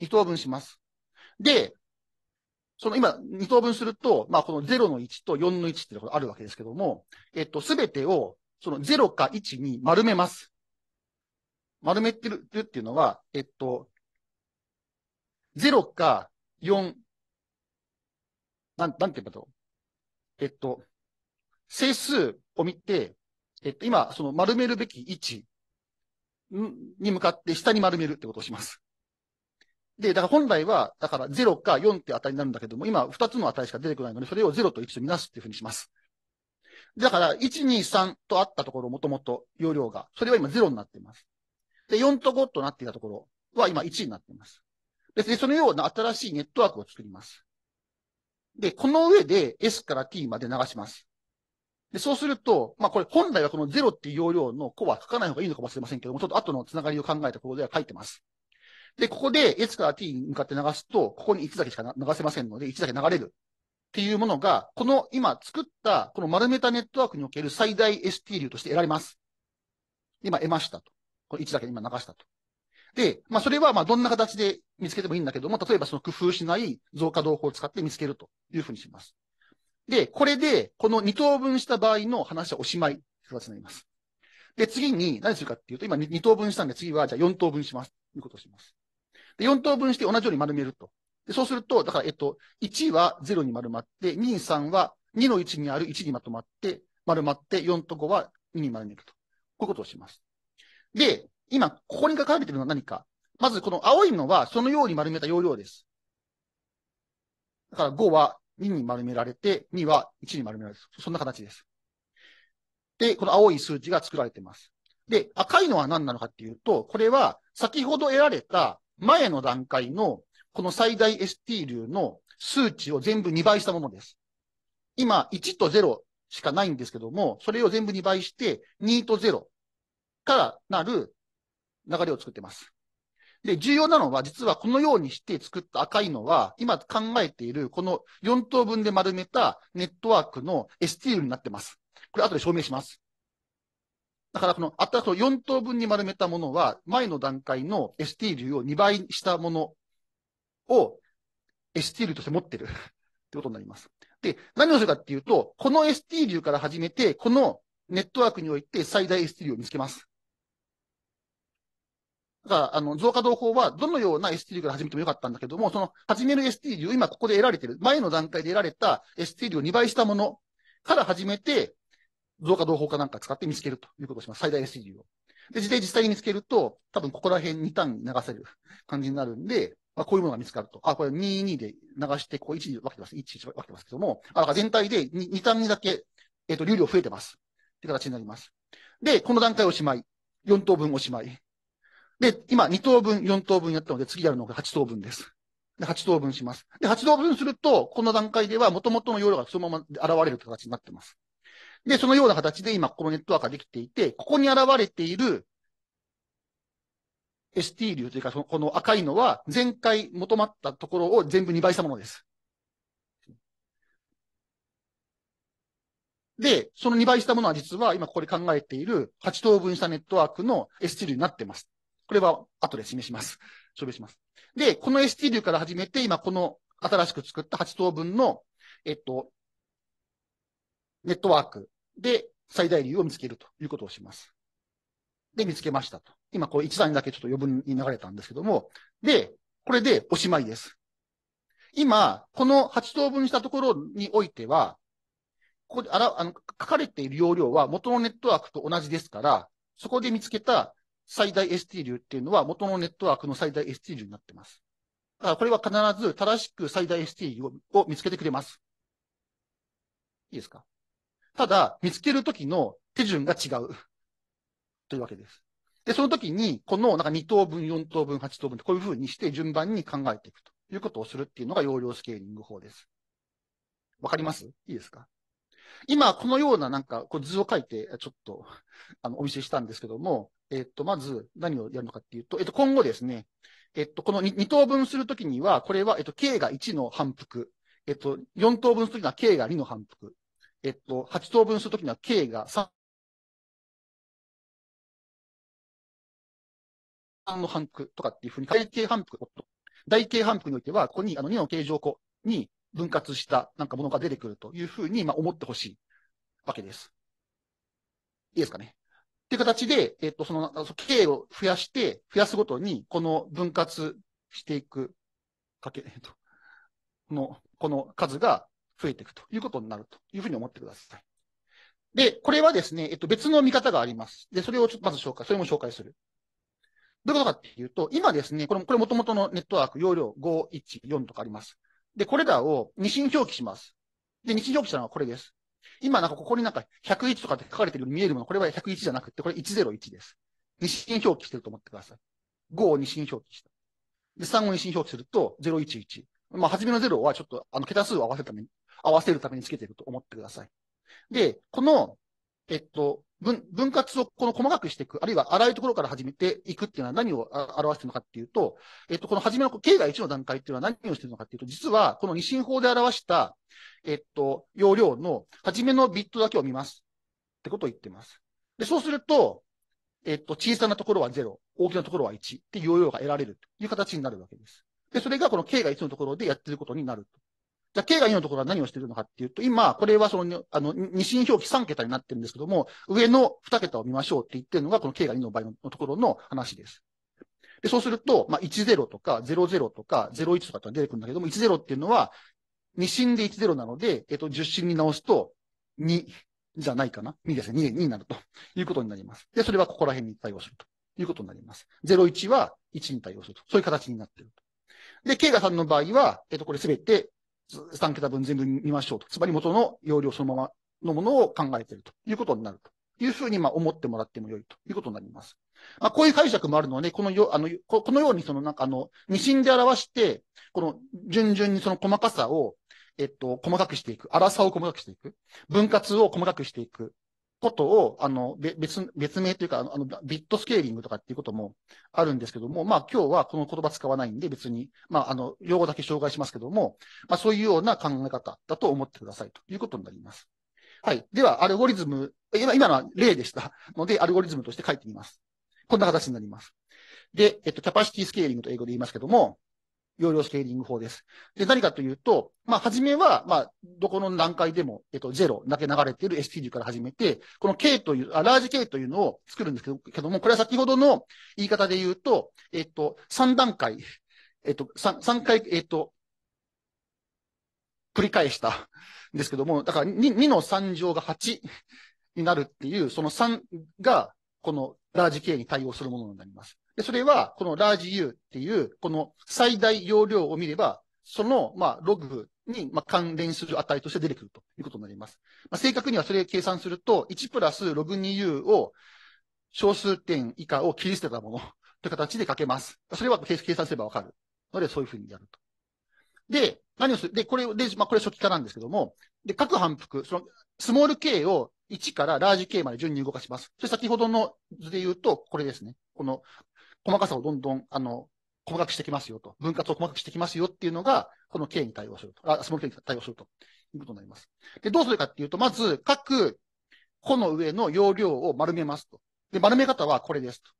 2等分します。で、その今、2等分すると、まあこの0の1と4の1っていうのがあるわけですけども、えっと、すべてを、その0か1に丸めます。丸めてるっていうのは、えっと、0か4、なん、なんて言うんだろう。えっと、整数を見て、えっと、今、その丸めるべき位置に向かって下に丸めるってことをします。で、だから本来は、だから0か4って値になるんだけども、今2つの値しか出てこないので、それを0と1とみなすっていうふうにします。だから、1、2、3とあったところ、もともと容量が、それは今0になっています。で、4と5となっていたところは今1になっています。別にそのような新しいネットワークを作ります。で、この上で S から T まで流します。で、そうすると、まあこれ本来はこの0っていう容量の子は書かない方がいいのかもしれませんけども、ちょっと後のつながりを考えたところでは書いてます。で、ここで S から T に向かって流すと、ここに1だけしか流せませんので、1だけ流れる。っていうものが、この今作った、この丸メタネットワークにおける最大 ST 流として得られます。今得ましたと。これ1だけ今流したと。で、まあ、それは、まあ、どんな形で見つけてもいいんだけども、例えばその工夫しない増加動法を使って見つけるというふうにします。で、これで、この2等分した場合の話はおしまいという形になります。で、次に何するかっていうと、今 2, 2等分したんで、次はじゃあ4等分します。ということをします。で、4等分して同じように丸めると。で、そうすると、だから、えっと、1は0に丸まって、2、3は2の1にある1にまとまって、丸まって、4と5は2に丸めると。こういうことをします。で、今、ここに書かれているのは何か。まず、この青いのは、そのように丸めた容量です。だから、5は2に丸められて、2は1に丸められる。そんな形です。で、この青い数字が作られています。で、赤いのは何なのかっていうと、これは、先ほど得られた前の段階の、この最大 ST 流の数値を全部2倍したものです。今、1と0しかないんですけども、それを全部2倍して、2と0からなる流れを作ってます。で、重要なのは、実はこのようにして作った赤いのは、今考えているこの4等分で丸めたネットワークの STL になってます。これ後で証明します。だからこの、あったその4等分に丸めたものは、前の段階の STL を2倍したものを STL として持ってるってことになります。で、何をするかっていうと、この ST 流から始めて、このネットワークにおいて最大 ST 流を見つけます。だから、あの、増加動法は、どのような ST リーグ始めてもよかったんだけども、その、始める ST 流を今ここで得られてる、前の段階で得られた ST 流を2倍したものから始めて、増加動法かなんか使って見つけるということをします。最大 ST 流を。で、実際に見つけると、多分ここら辺2単に流せる感じになるんで、まあ、こういうものが見つかると。あ、これ22で流して、こう1に分けてます。1、1分けてますけども、あ、だから全体で 2, 2単にだけ、えっ、ー、と、流量増えてます。って形になります。で、この段階おしまい。4等分おしまい。で、今2等分、4等分やったので、次やるのが8等分です。で、8等分します。で、8等分すると、この段階では元々の容量がそのまま現れる形になってます。で、そのような形で今、このネットワークができていて、ここに現れている ST 流というか、この赤いのは、前回求まったところを全部2倍したものです。で、その2倍したものは実は今ここで考えている8等分したネットワークの ST 流になってます。これは後で示します。証明します。で、この ST 流から始めて、今この新しく作った8等分の、えっと、ネットワークで最大流を見つけるということをします。で、見つけましたと。今、こう1段だけちょっと余分に流れたんですけども。で、これでおしまいです。今、この8等分したところにおいては、ここであらあの書かれている容量は元のネットワークと同じですから、そこで見つけた最大 ST 流っていうのは元のネットワークの最大 ST 流になってます。だからこれは必ず正しく最大 ST 流を見つけてくれます。いいですかただ、見つけるときの手順が違う。というわけです。で、その時に、このなんか2等分、4等分、8等分ってこういうふうにして順番に考えていくということをするっていうのが容量スケーリング法です。わかりますいいですか今、このようななんか、こう図を書いて、ちょっと、あの、お見せしたんですけども、えっと、まず何をやるのかっていうと、えっと、今後ですね、えっと、この 2, 等分するときには、これは、えっと、k が1の反復。えっ
と、4等分するときには k が2の反復。えっと、8等分するときには k が3。の反復とかっていうふうに、大形反復、大形反復においては、ここにあの2の形状項に分
割したなんかものが出てくるというふうに、まあ、思ってほしいわけです。いいですかね。っていう形で、えっと、その、営を増やして、増やすごとに、この分割していく、かけ、えっと、の、この数が増えていくということになるというふうに思ってください。で、これはですね、えっと、別の見方があります。で、それをちょっとまず紹介、それも紹介する。どういうことかっていうと、今ですね、これ、これ元々のネットワーク容量514とかあります。で、これらを二進表記します。で、二進表記したのはこれです。今なんかここになんか101とかって書かれてるように見えるもの、これは101じゃなくて、これ101です。二進表記してると思ってください。5を二進表記した。で、3を二進表記すると011。まあ、初めの0はちょっと、あの、桁数を合わせるために、合わせるためにつけてると思ってください。で、このえっと、分、分割をこの細かくしていく、あるいは荒いところから始めていくっていうのは何を表しているのかっていうと、えっと、この初めの経が1の段階っていうのは何をしているのかっていうと、実はこの二進法で表した、えっと、容量の初めのビットだけを見ます。ってことを言ってます。で、そうすると、えっと、小さなところは0、大きなところは1っていう容量が得られるという形になるわけです。で、それがこの K が1のところでやってることになるじゃあ、K が2のところは何をしているのかっていうと、今、これはその、あの、二進表記3桁になってるんですけども、上の2桁を見ましょうって言ってるのが、この K が2の場合のところの話です。で、そうすると、まあ、10とか00とか01とかって出てくるんだけども、10っていうのは、二進で10なので、えっと、10進に直すと、2じゃないかな。2ですね。2, 2になるということになります。で、それはここら辺に対応するということになります。01は1に対応すると。そういう形になっていると。で、K が3の場合は、えっと、これすべて3桁分全部見ましょうと。つまり元の容量そのままのものを考えているということになると。いうふうに、まあ、思ってもらってもよいということになります。まあ、こういう解釈もあるので、このよ、あの、このように、その、なんか、あの、二進で表して、この、順々にその細かさを、えっと、細かくしていく。粗さを細かくしていく。分割を細かくしていく。ことを、あの、別、別名というか、あの、ビットスケーリングとかっていうこともあるんですけども、まあ今日はこの言葉使わないんで別に、まああの、用語だけ紹介しますけども、まあそういうような考え方だと思ってくださいということになります。はい。では、アルゴリズム、今、今のは例でしたので、アルゴリズムとして書いてみます。こんな形になります。で、えっと、キャパシティスケーリングと英語で言いますけども、容量スケーリング法です。で、何かというと、まあ、初めは、まあ、どこの段階でも、えっと、0だけ流れている STD から始めて、この K という、あ、ラージ K というのを作るんですけどけども、これは先ほどの言い方で言うと、えっと、3段階、えっと、3, 回、えっと、繰り返したんですけども、だから 2, 2の3乗が8になるっていう、その3が、このラージ K に対応するものになります。で、それは、このラージ U っていう、この最大容量を見れば、その、まあ、ログに、まあ、関連する値として出てくるということになります。まあ、正確にはそれを計算すると、1プラスログ 2U を小数点以下を切り捨てたもの [laughs] という形で書けます。それは計算すればわかる。ので、そういうふうにやると。で、何をするで、これで、まあ、これ初期化なんですけども、で、各反復、その、スモール K を1からラージ K まで順に動かします。それ先ほどの図で言うと、これですね。この細かさをどんどん、あの、細かくしてきますよと。分割を細かくしてきますよっていうのが、この K に対応すると。あ、そのーに対応するということになります。で、どうするかっていうと、まず、各個の上の容量を丸めますと。で、丸め方はこれですと。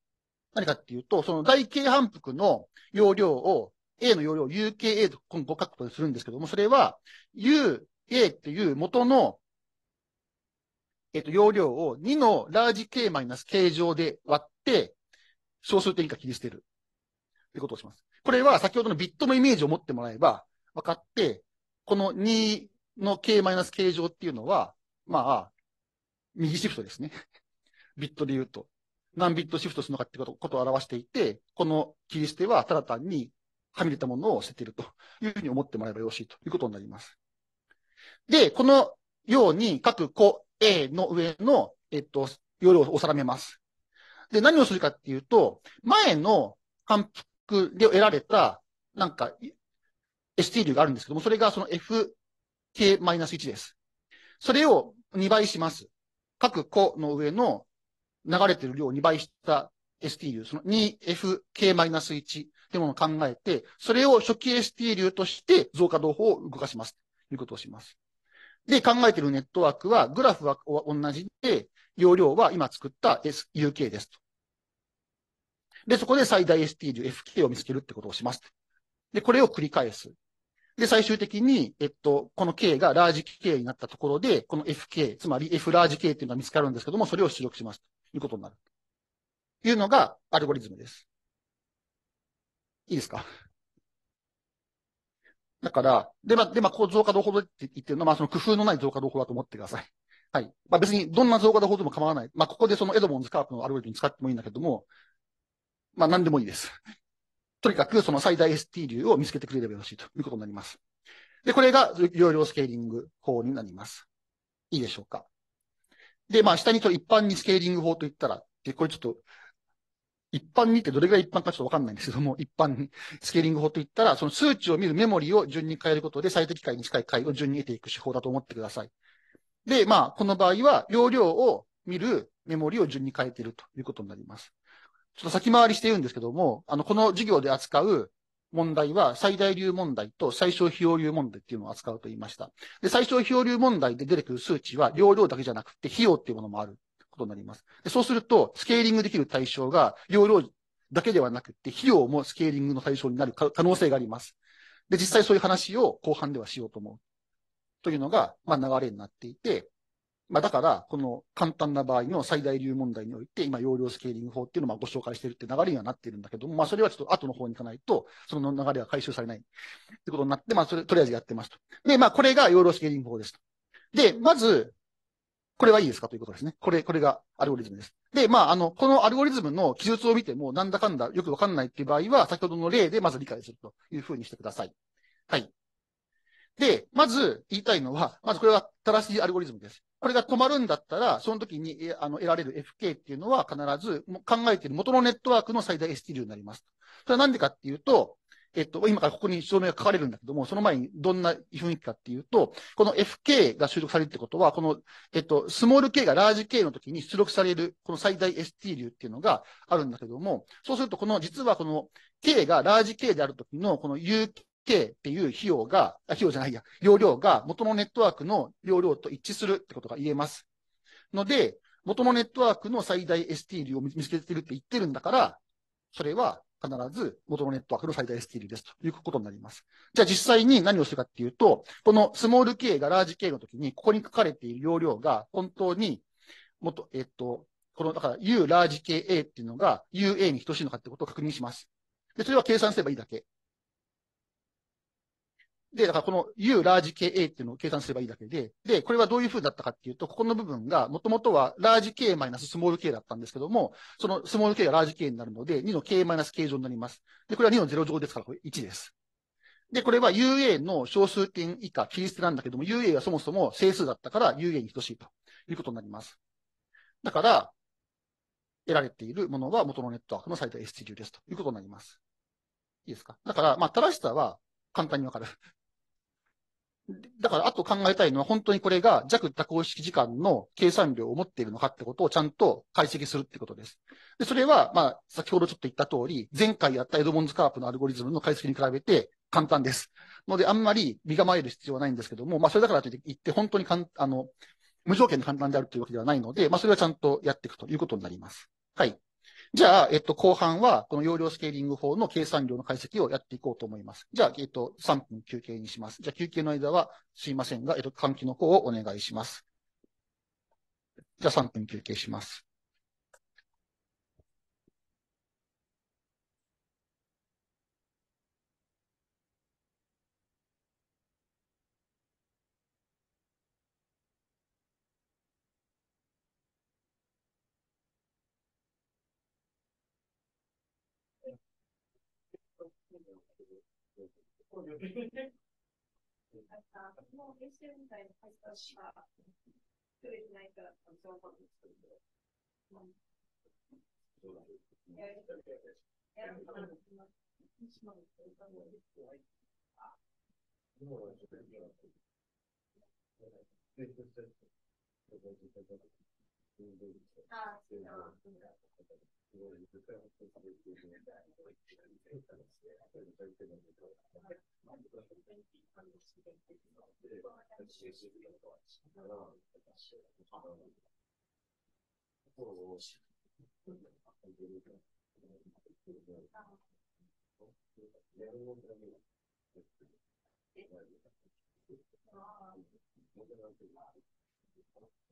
何かっていうと、その台形反復の容量を、A の容量を UKA と今後書くことにするんですけども、それは UA っていう元の、えっと、容量を2のラージ K-K 乗で割って、小数点以下切り捨てる。ってことをします。これは先ほどのビットのイメージを持ってもらえば分かって、この2の k マイナス形状っていうのは、まあ、右シフトですね。[laughs] ビットで言うと。何ビットシフトするのかってことことを表していて、この切り捨てはただ単にはみ出たものを捨てているというふうに思ってもらえばよろしいということになります。で、このように各個 A の上の、えっと、容量をおさらめます。で、何をするかっていうと、前の反復で得られた、なんか、ST 流があるんですけども、それがその FK-1 です。それを2倍します。各個の上の流れてる量を2倍した ST 流、その 2FK-1 っていうものを考えて、それを初期 ST 流として増加動法を動かします。ということをします。で、考えてるネットワークは、グラフは同じで、容量は今作った SUK ですと。で、そこで最大 ST 重 FK を見つけるってことをします。で、これを繰り返す。で、最終的に、えっと、この K がラージ K になったところで、この FK、つまり F ラージ K っていうのが見つかるんですけども、それを出力します。ということになる。というのがアルゴリズムです。いいですか [laughs] だから、で、まあ、で、まあ、こう増加ほ法って言ってるのは、まあ、その工夫のない増加動法だと思ってください。はい。まあ、別にどんな増加動法でも構わない。まあ、ここでそのエドモンズカープのアルゴリズム使ってもいいんだけども、まあ何でもいいです。とにかくその最大 ST 流を見つけてくれればよろしいということになります。で、これが容量スケーリング法になります。いいでしょうか。で、まあ下にと一般にスケーリング法と言ったら、で、これちょっと、一般にってどれぐらい一般かちょっとわかんないんですけども、一般にスケーリング法と言ったら、その数値を見るメモリを順に変えることで最適解に近い解を順に得ていく手法だと思ってください。で、まあ、この場合は容量を見るメモリを順に変えているということになります。ちょっと先回りして言うんですけども、あの、この授業で扱う問題は、最大流問題と最小費用流問題っていうのを扱うと言いました。で、最小費用流問題で出てくる数値は、容量だけじゃなくて、費用っていうものもあることになります。でそうすると、スケーリングできる対象が、容量だけではなくて、費用もスケーリングの対象になる可能性があります。で、実際そういう話を後半ではしようと思う。というのが、まあ、流れになっていて、まあ、だから、この簡単な場合の最大流問題において、今、容量スケーリング法っていうのをご紹介しているって流れにはなっているんだけども、まあ、それはちょっと後の方に行かないと、その流れは回収されないってことになって、まあ、それ、とりあえずやってますと。で、まあ、これが容量スケーリング法ですで、まず、これはいいですかということですね。これ、これがアルゴリズムです。で、まあ、あの、このアルゴリズムの記述を見ても、なんだかんだよくわかんないっていう場合は、先ほどの例でまず理解するというふうにしてください。はい。で、まず言いたいのは、まずこれは正しいアルゴリズムです。これが止まるんだったら、その時にあの得られる FK っていうのは必ず考えている元のネットワークの最大 ST 量になります。それはなんでかっていうと、えっと、今からここに証明が書かれるんだけども、その前にどんな雰囲気かっていうと、この FK が収録されるってことは、この、えっと、スモール K がラージ K の時に出力される、この最大 ST 流っていうのがあるんだけども、そうすると、この、実はこの K がラージ K である時の、この k っていう費用が、あ費用じゃないや、容量が元のネットワークの容量と一致するってことが言えます。ので、元のネットワークの最大 ST 流を見つけてるって言ってるんだから、それは必ず元のネットワークの最大 ST 流ですということになります。じゃあ実際に何をするかっていうと、このスモール K がラージ K の時に、ここに書かれている容量が本当に、もっと、えっと、この、だから U ラージ KA っていうのが UA に等しいのかってことを確認します。で、それは計算すればいいだけ。で、だからこの U ラージ KA っていうのを計算すればいいだけで、で、これはどういう風だったかっていうと、ここの部分が、もともとはラージ K マイナススモール K だったんですけども、そのスモール K がラージ K になるので、2の K マイナス K 乗になります。で、これは2の0乗ですから、これ1です。で、これは UA の小数点以下、捨てなんだけども、UA はそもそも整数だったから UA に等しいということになります。だから、得られているものは元のネットワークの最大 S 値流ですということになります。いいですかだから、まあ、正しさは簡単にわかるだから、あと考えたいのは、本当にこれが弱多項式時間の計算量を持っているのかってことをちゃんと解析するってことです。で、それは、まあ、先ほどちょっと言った通り、前回やったエドモンズ・カープのアルゴリズムの解析に比べて簡単です。ので、あんまり身構える必要はないんですけども、まあ、それだからといって、本当にかん、あの、無条件で簡単であるというわけではないので、まあ、それはちゃんとやっていくということになります。はい。じゃあ、えっと、後半は、この容量スケーリング法の計算量の解析をやっていこうと思います。じゃあ、えっと、3分休憩にします。じゃあ、休憩の間は、すいませんが、えっと、換気の方をお願いします。じゃあ、3分休憩します。
なんか、もうなです Thank you. Ah, sì, no. Thank you.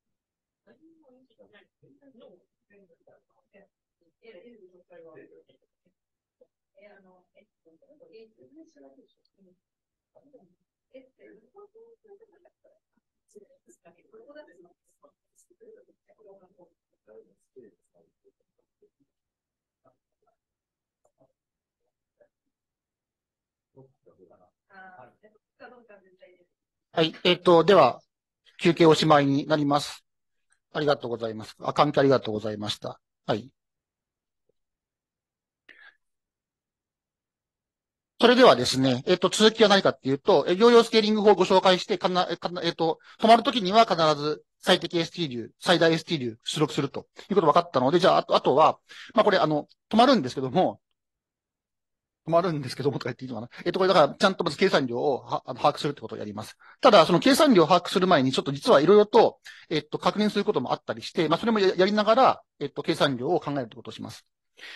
はい。えっ、と、では、休憩おしまいになります。ありがとうございます。あ、関係ありがとうございました。はい。それではですね、えっ、と、続きは何かっていうと、えー、療養スケーリング法をご紹介して、かな、えっ、と、止まるときには必ず最適 ST 流、最大 ST 流出力するということが分かったので、じゃあ、あとは、まあこれ、あの、止まるんですけども、止まるんですけどもとか言っていいのかな。えっと、これだから、ちゃんとまず計算量をはあの把握するってことをやります。ただ、その計算量を把握する前に、ちょっと実はいろいろと、えっと、確認することもあったりして、まあ、それもやりながら、えっと、計算量を考えるってことをします。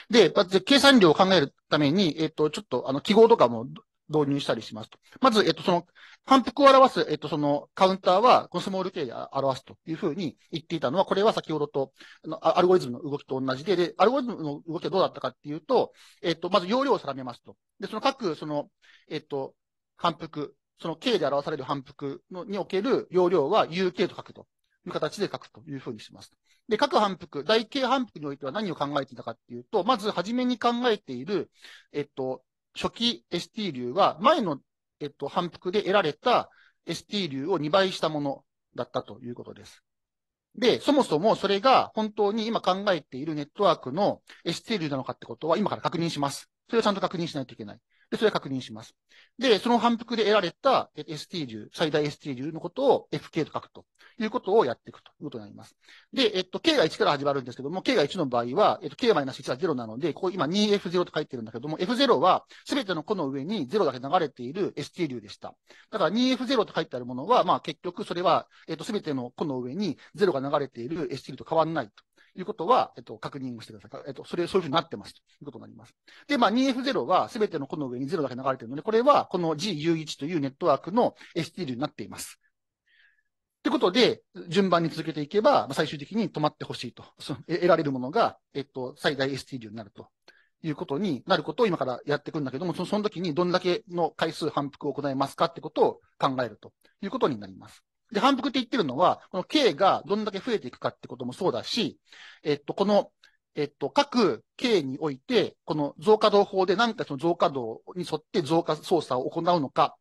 で、まず計算量を考えるために、えっと、ちょっと、あの、記号とかも、導入したりしますと。まず、えっと、その、反復を表す、えっと、その、カウンターは、このスモール K で表すというふうに言っていたのは、これは先ほどと、アルゴリズムの動きと同じで、で、アルゴリズムの動きはどうだったかっていうと、えっと、まず容量を定めますと。で、その各、その、えっと、反復、その K で表される反復のにおける容量は UK と書くという形で書くというふうにします。で、各反復、大形反復においては何を考えていたかっていうと、まず初めに考えている、えっと、初期 ST 流は前の、えっと、反復で得られた ST 流を2倍したものだったということです。で、そもそもそれが本当に今考えているネットワークの ST 流なのかってことは今から確認します。それをちゃんと確認しないといけない。で、それを確認します。で、その反復で得られた s t 流、最大 s t 流のことを FK と書くということをやっていくということになります。で、えっと、K が1から始まるんですけども、K が1の場合は、えっと、K-1 は0なので、ここ今 2F0 と書いてるんだけども、F0 は全ての個の上に0だけ流れている s t 流でした。だから 2F0 と書いてあるものは、まあ結局それは、えっと、全ての個の上に0が流れている s t 流と変わらないということは、えっと、確認をしてください。えっと、それ、そういうふうになってますということになります。で、まあ、2F0 はすべてのこの上に0だけ流れてるので、これはこの GU1 というネットワークの s t 流になっています。ってことで、順番に続けていけば、最終的に止まってほしいと。その得られるものが、えっと、最大 ST 流になるということになることを今からやっていくんだけども、そのその時にどんだけの回数反復を行いますかってことを考えるということになります。で、反復って言ってるのは、この K がどんだけ増えていくかってこともそうだし、えっと、この、えっと、各 K において、この増加動法で何かその増加動に沿って増加操作を行うのか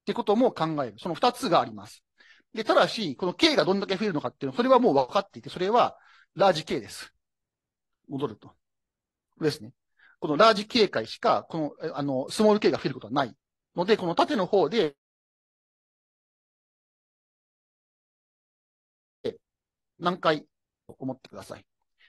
ってことも考える。その二つがあります。で、ただし、この K がどんだけ増えるのかっていうのは、それはもう分かっていて、それはラージ K です。戻ると。これですね。この
ラージ K 回しか、この、あの、スモール K が増えることはない。ので、この縦の方で、何回思ってください。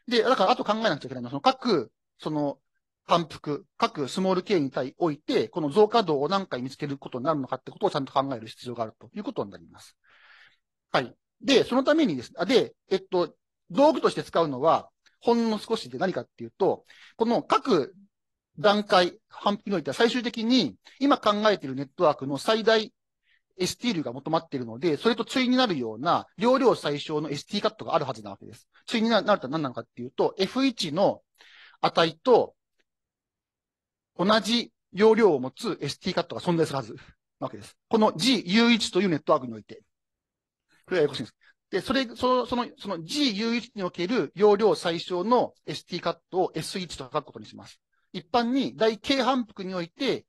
で、だからあと考えなくちゃいけないのは、その各、その、反
復、各スモール k に対おいて、この増加度を何回見つけることになるのかってことをちゃんと考える必要があるということになります。はい。で、そのためにですね、で、えっと、道具として使うのは、ほんの少しで何かっていうと、この各段階、反復においては最終的に今考えているネットワークの最大 ST 流が求まっているので、それと対になるような容量最小の ST カットがあるはずなわけです。対になると何なのかっていうと、F1 の値と同じ容量を持つ ST カットが存在するはずなわけです。この GU1 というネットワークにおいて。これはよこしいんです。で、それ、その、その、その GU1 における容量最小の ST カットを S1 と書くことにします。一般に大軽反復において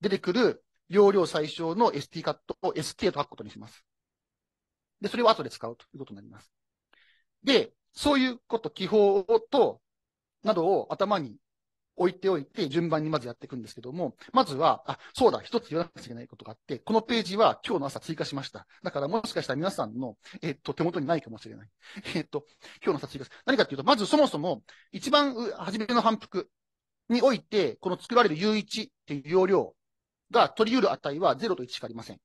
出てくる容量最小の ST カットを ST と書くことにします。で、それを後で使うということになります。で、そういうこと、記法と、などを頭に置いておいて、順番にまずやっていくんですけども、まずは、あ、そうだ、一つ言わなきゃいけないことがあって、このページは今日の朝追加しました。だからもしかしたら皆さんの、えっと、手元にないかもしれない。えっと、今日の朝追加何かっていうと、まずそもそも、一番初めの反復において、この作られる U1 っていう容量が取り得る値は0と1しかありません。っ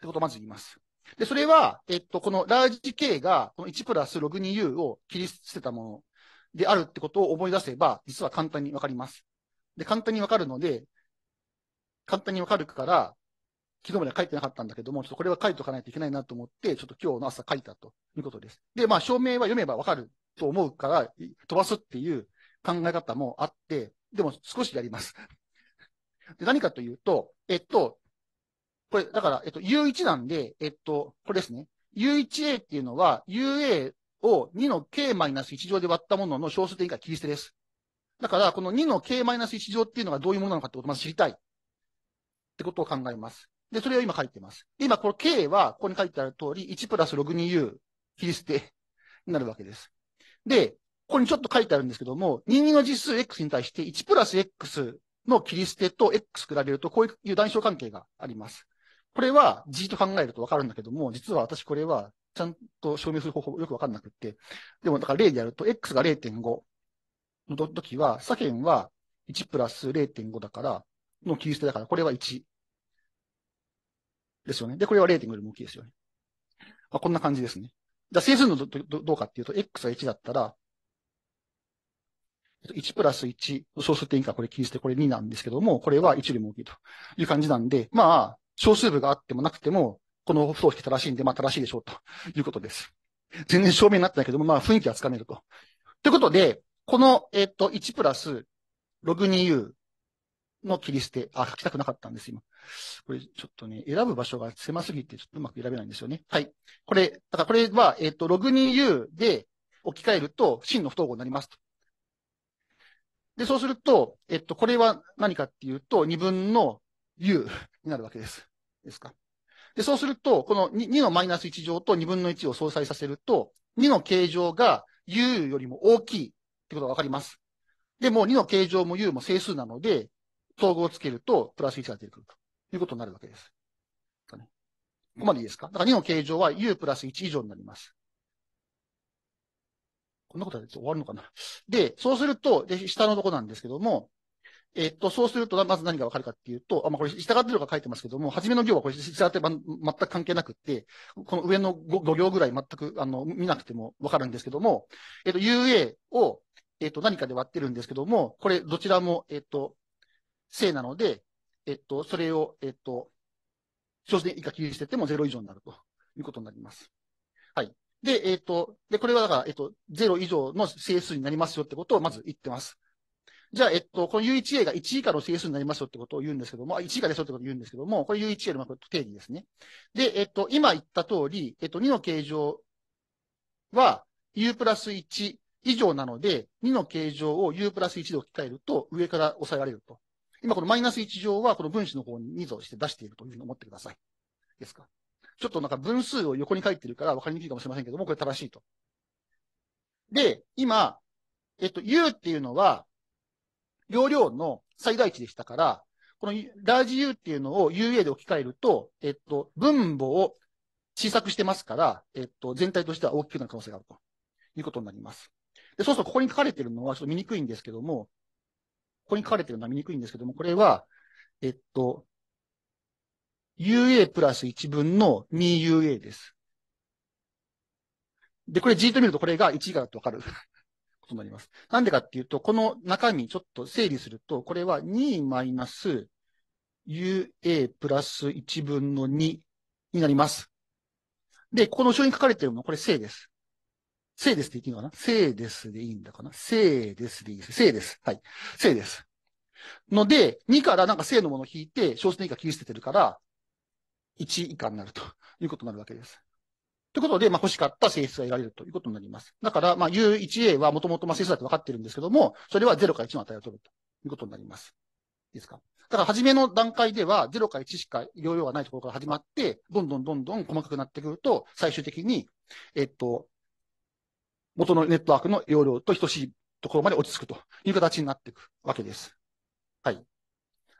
てことをまず言います。で、それは、えっと、このラージ K が、この1プラスログ 2U を切り捨てたものであるってことを思い出せば、実は簡単にわかります。で、簡単にわかるので、簡単にわかるから、昨日までは書いてなかったんだけども、ちょっとこれは書いておかないといけないなと思って、ちょっと今日の朝書いたということです。で、まあ、証明は読めばわかると思うから、飛ばすっていう考え方もあって、でも少しやります。で何かというと、えっと、これ、だから、えっと、U1 なんで、えっと、これですね。U1A っていうのは、UA を2の K-1 乗で割ったものの小数点以下切り捨てです。だから、この2の K-1 乗っていうのがどういうものなのかってことをまず知りたい。ってことを考えます。で、それを今書いてます。今、この K は、ここに書いてある通り、1プラス 62U 切り捨てになるわけです。で、ここにちょっと書いてあるんですけども、22の実数 X に対して1プラス X の切り捨てと X 比べると、こういう断小関係があります。これは G と考えるとわかるんだけども、実は私これはちゃんと証明する方法よくわかんなくって、でもだから例でやると、X が0.5の時は、左辺は1プラス0.5だから、の切り捨てだから、これは1。ですよね。で、これは0.5よりも大きいですよね。まあ、こんな感じですね。じゃあ整数のどどどうかっていうと、X が1だったら、1プラス1、小数点以下これ切り捨てこれ2なんですけども、これは1よりも大きいという感じなんで、まあ、小数部があってもなくても、この不等式正しいんで、まあ正しいでしょうということです。全然証明になってないけども、まあ雰囲気はつかめると。ということで、この、えっ、と、1プラスログ 2u の切り捨て、あ、書きたくなかったんです、今。これ、ちょっとね、選ぶ場所が狭すぎて、ちょっとうまく選べないんですよね。はい。これ、だからこれは、えっ、と、ログ 2u で置き換えると、真の不等号になりますとで、そうすると、えっと、これは何かっていうと、2分の u になるわけです。ですか。で、そうすると、この 2, 2のマイナス1乗と2分の1を相殺させると、2の形状が u よりも大きいってことがわかります。で、もう2の形状も u も整数なので、統合をつけると、プラス1が出てくるということになるわけです。ここまでいいですかだから2の形状は u プラス1以上になります。こんなことやって終わるのかな。で、そうすると、で、下のとこなんですけども、えっと、そうすると、まず何がわかるかっていうと、あ、まあ、これ、従ってるか書いてますけども、初めの行はこれ、従ってば、全く関係なくって、この上の 5, 5行ぐらい全く、あの、見なくてもわかるんですけども、えっと、UA を、えっと、何かで割ってるんですけども、これ、どちらも、えっと、正なので、えっと、それを、えっと、正直以下切り捨てても0以上になるということになります。はい。で、えっ、ー、と、で、これはだから、えっ、ー、と、0以上の整数になりますよってことをまず言ってます。じゃあ、えっと、この U1A が1以下の整数になりますよってことを言うんですけども、1以下ですよってことを言うんですけども、これ U1A の定義ですね。で、えっと、今言った通り、えっと、2の形状は U プラス1以上なので、2の形状を U プラス1で置き換えると上から抑えられると。今このマイナス1乗はこの分子の方に2増して出しているというふうに思ってください。ですか。ちょっとなんか分数を横に書いてるから分かりにくいかもしれませんけども、これ正しいと。で、今、えっと、U っていうのは、容量の最大値でしたから、このラージ U っていうのを UA で置き換えると、えっと、分母を小さくしてますから、えっと、全体としては大きくなる可能性があるということになります。で、そうするとここに書かれてるのはちょっと見にくいんですけども、ここに書かれてるのは見にくいんですけども、これは、えっと、ua プラス1分の 2ua です。で、これ G と見るとこれが1がとわかる [laughs] ことになります。なんでかっていうと、この中身ちょっと整理すると、これは2マイナス ua プラス1分の2になります。で、ここの後ろに書かれているのはこれ正です。正ですって言っていいのかな正ですでいいんだかな正ですでいいです。正です。はい。正です。ので、2からなんか正のものを引いて、小数点以下切り捨ててるから、1以下になるということになるわけです。ということで、まあ、欲しかった性質が得られるということになります。だから、まあ、U1A はもともとまあ性質だと分かってるんですけども、それは0から1の値を取るということになります。いいですかだから、初めの段階では0から1しか容量がないところから始まって、どんどんどんどん細かくなってくると、最終的に、えっと、元のネットワークの容量と等しいところまで落ち着くという形になっていくわけです。はい。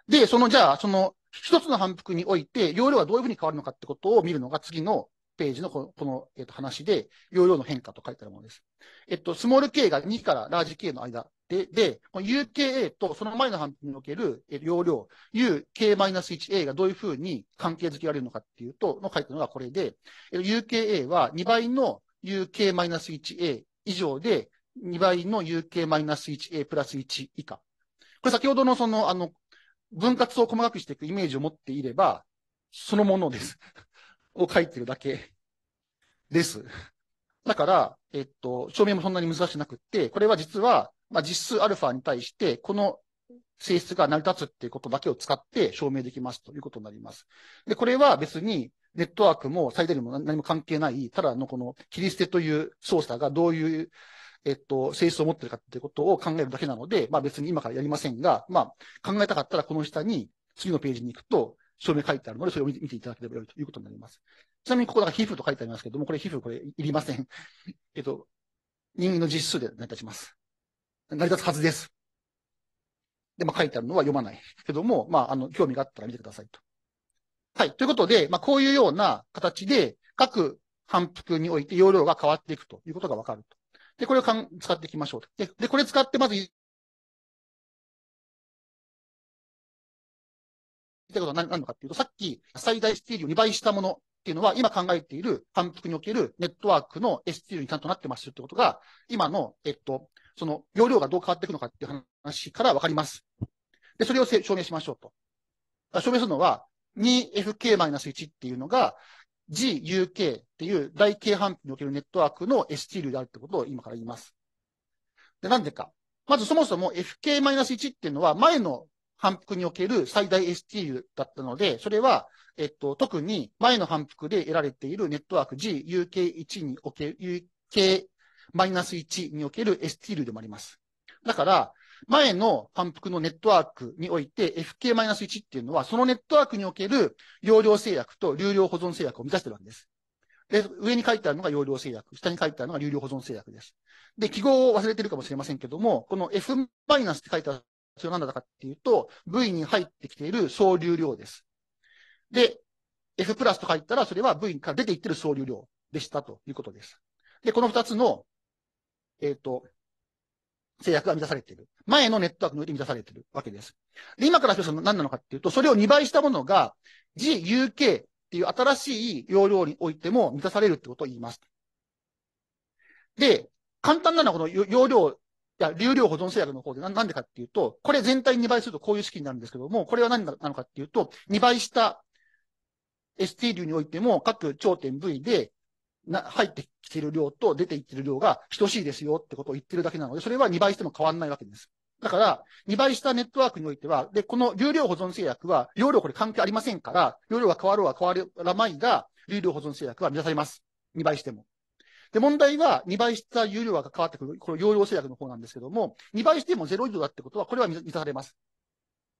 で、その、じゃあ、その一つの反復において、容量はどういうふうに変わるのかってことを見るのが次のページのこのこの、えっと、話で、容量の変化と書いてあるものです。えっと、スモール k が2からラージ k の間で、で、UKA とその前の反復における容量、UK-1A がどういうふうに関係づけられるのかっていうと、の書いてあるのがこれで、UKA は2倍の UK-1A 以上で、2倍の UK-1A プラス1以下。これ先ほどのその、あの、分割を細かくしていくイメージを持っていれば、そのものです。[laughs] を書いてるだけです。だから、えっと、証明もそんなに難しくなくって、これは実は、まあ、実数アルファに対して、この性質が成り立つっていうことだけを使って証明できますということになります。で、これは別に、ネットワークも最大にも何も関係ない、ただのこの切り捨てという操作がどういうえっと、性質を持ってるかっていうことを考えるだけなので、まあ別に今からやりませんが、まあ考えたかったらこの下に次のページに行くと、証明書いてあるので、それを見ていただければよいということになります。ちなみにここだから皮膚と書いてありますけども、これ皮膚これいりません。[laughs] えっと、人間の実数で成り立ちます。成り立つはずです。で、まあ書いてあるのは読まないけども、まああの、興味があったら見てくださいと。はい。ということで、まあこういうような形で、各反復において容量が変わっていくということがわ
かると。で、これをかん使っていきましょうで。で、これ使ってまず、言ったことは何なのかっていうと、さっき最大 STL
を2倍したものっていうのは、今考えている反復におけるネットワークの STL にちゃんとなってますってことが、今の、えっと、その容量がどう変わっていくのかっていう話からわかります。で、それを証明しましょうと。証明するのは、2fk-1 っていうのが、GUK っていう大京半におけるネットワークの ST 流であるってことを今から言います。で、なんでか。まずそもそも FK-1 っていうのは前の反復における最大 ST 流だったので、それは、えっと、特に前の反復で得られているネットワーク GUK1 における、UK-1 における ST 流でもあります。だから、前の反復のネットワークにおいて FK-1 っていうのは、そのネットワークにおける容量制約と流量保存制約を満たしてるわけです。で、上に書いてあるのが容量制約、下に書いてあるのが流量保存制約です。で、記号を忘れてるかもしれませんけども、この F- って書いてあるそれは何だかっていうと、V に入ってきている総流量です。で、F プラスと書いたら、それは V から出ていってる総流量でしたということです。で、この二つの、えっ、ー、と、制約が満たされている。前のネットワークにおいて満たされているわけです。で、今から表すのは何なのかっていうと、それを2倍したものが GUK っていう新しい容量においても満たされるってことを言います。で、簡単なのはこの容量、いや、流量保存制約の方でな、んでかっていうと、これ全体2倍するとこういう式になるんですけども、これは何なのかっていうと、2倍した ST 流においても各頂点 V でな入ってきている量と出ていってる量が等しいですよってことを言ってるだけなので、それは2倍しても変わんないわけです。だから、2倍したネットワークにおいては、で、この流量保存制約は、容量これ関係ありませんから、容量が変わろうが変わらないが、流量保存制約は満たされます。2倍しても。で、問題は、2倍した流量が変わってくる、この容量制約の方なんですけども、2倍しても0以上だってことは、これは満たされます。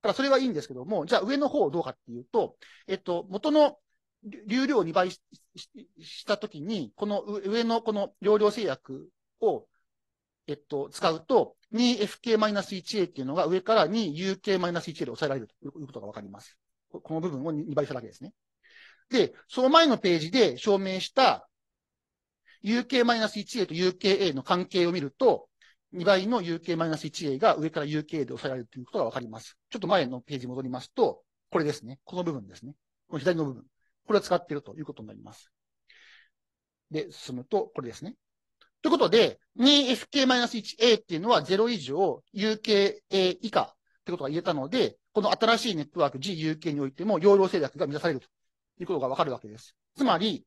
だからそれはいいんですけども、じゃあ上の方どうかっていうと、えっと、元の流量を2倍したときに、この上のこの容量制約を、えっと、使うと、2FK-1A っていうのが上から 2UK-1A で抑えられるということがわかります。この部分を2倍しただけですね。で、その前のページで証明した UK-1A と UKA の関係を見ると、2倍の UK-1A が上から UKA で抑えられるということがわかります。ちょっと前のページに戻りますと、これですね。この部分ですね。この左の部分。これを使っているということになります。で、進むと、これですね。ということで、2fk-1a っていうのは0以上 uka 以下ってことが言えたので、この新しいネットワーク GUK においても容量制約が満たされるということがわかるわけです。つまり、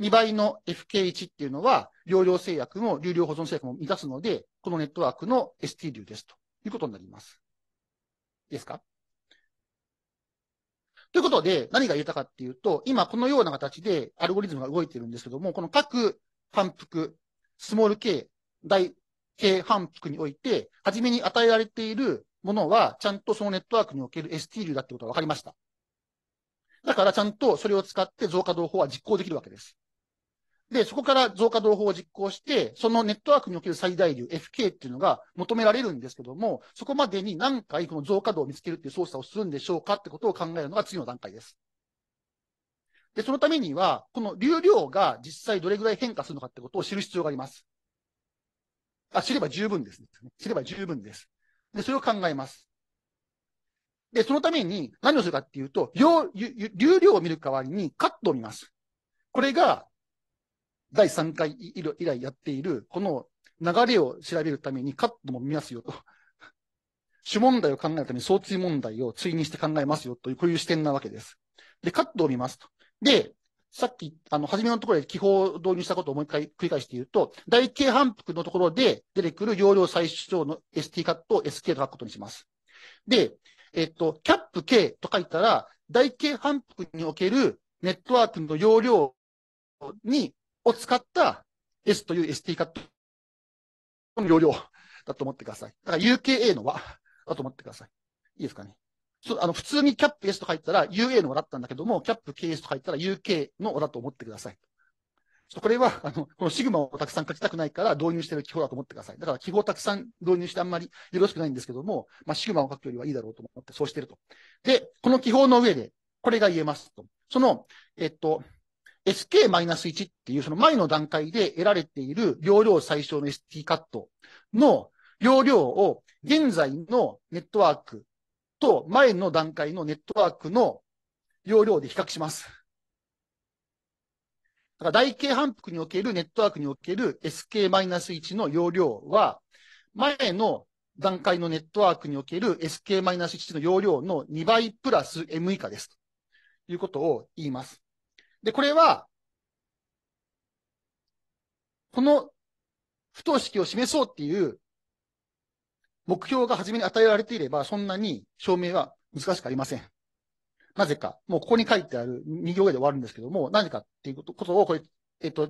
2倍の FK1 っていうのは、容量制約も流量保存制約も満たすので、このネットワークの ST 流ですということになります。ですかということで、何が言えたかっていうと、今このような形でアルゴリズムが動いてるんですけども、この各反復、スモール k、大 k 反復において、はじめに与えられているものは、ちゃんとそのネットワークにおける ST 流だってことが分かりました。だからちゃんとそれを使って増加動法は実行できるわけです。で、そこから増加同法を実行して、そのネットワークにおける最大流 FK っていうのが求められるんですけども、そこまでに何回この増加度を見つけるっていう操作をするんでしょうかってことを考えるのが次の段階です。で、そのためには、この流量が実際どれぐらい変化するのかってことを知る必要があります。あ、知れば十分ですね。知れば十分です。で、それを考えます。で、そのために何をするかっていうと、流量を見る代わりにカットを見ます。これが第3回以来やっている、この流れを調べるためにカットも見ますよと。[laughs] 主問題を考えるために相対問題を追認して考えますよという、こういう視点なわけです。で、カットを見ますと。で、さっき、あの、初めのところで記法を導入したことをもう一回繰り返して言うと、台形反復のところで出てくる容量最小の ST カットを SK と書くことにします。で、えっと、キャップ K と書いたら、台形反復におけるネットワークの容量にを使った S という ST カットの容量だと思ってください。だから UKA の和だと思ってください。いいですかね。そう、あの、普通にキャップ S と入ったら UA の和だったんだけども、キャップ KS と入ったら UK の和だと思ってください。ちょっとこれは、あの、このシグマをたくさん書きたくないから導入してる記号だと思ってください。だから記号をたくさん導入してあんまりよろしくないんですけども、まあ、シグマを書くよりはいいだろうと思ってそうしてると。で、この記号の上で、これが言えますと。その、えっと、SK-1 っていうその前の段階で得られている容量最小の ST カットの容量を現在のネットワークと前の段階のネットワークの容量で比較します。だから台形反復におけるネットワークにおける SK-1 の容量は前の段階のネットワークにおける SK-1 の容量の2倍プラス M 以下です。ということを言います。で、これは、この不等式を示そうっていう目標が初めに与えられていれば、そんなに証明は難しくありません。なぜか、もうここに書いてある2行目で終わるんですけども、なぜかっていうことを、これ、えっと、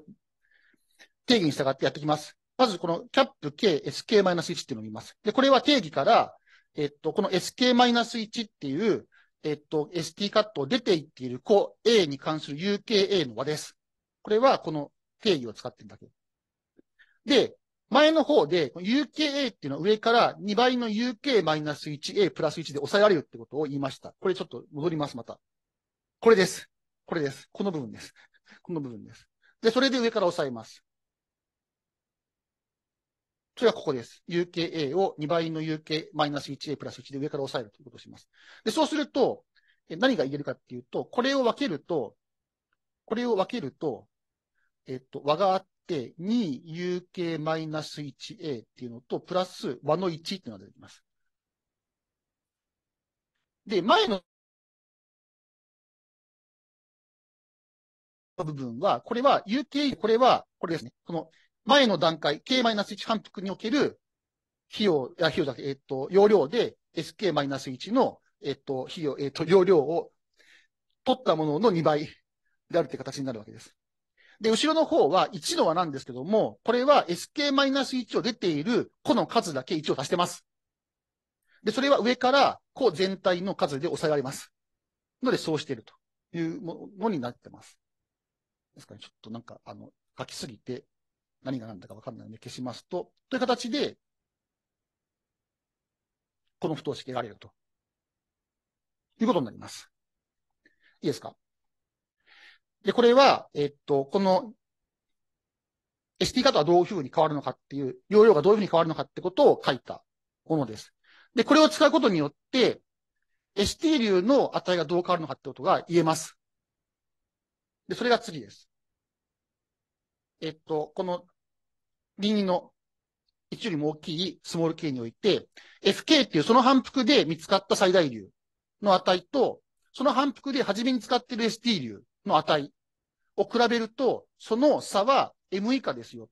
定義に従ってやっていきます。まず、このキャップ K、SK-1 っていうのを見ます。で、これは定義から、えっと、この SK-1 っていうえっと、ST カットを出ていっている子 A に関する UKA の和です。これはこの定義を使ってるだけ。で、前の方で、UKA っていうのは上から2倍の UK-1A プラス1で抑えられるってことを言いました。これちょっと戻ります、また。これです。これです。この部分です。この部分です。で、それで上から抑えます。それはここです。UKA を2倍の UK マイナス 1A プラス1で上から押さえるということをします。で、そうすると、何が言えるかっていうと、これを分けると、これを分けると、えっと、和があって、2UK マ
イナス 1A っていうのと、プラス和の1っていうのが出てきます。で、前の部分は、これは UK、これは、これですね。この前の段階、
K-1 反復における費用、あ、費用だけ、えっと、容量で SK-1 の、えっと、費用、えっと、容量を取ったものの2倍であるという形になるわけです。で、後ろの方は1の和なんですけども、これは SK-1 を出ている個の数だけ1を足してます。で、それは上から個全体の数で抑えられます。ので、そうしているというものになってます。ですから、ちょっとなんか、あの、書きすぎて、何が何だかわかんないので消しますと、という形で、この不等式得られると。いうことになります。いいですかで、これは、えっと、この ST 型はどういうふうに変わるのかっていう、容量がどういうふうに変わるのかってことを書いたものです。で、これを使うことによって、ST 流の値がどう変わるのかってことが言えます。で、それが次です。えっと、このリニの一よりも大きいスモール k において、fk っていうその反復で見つかった最大流の値と、その反復で初めに使っている ST 流の値を比べると、その差は M 以下ですよ。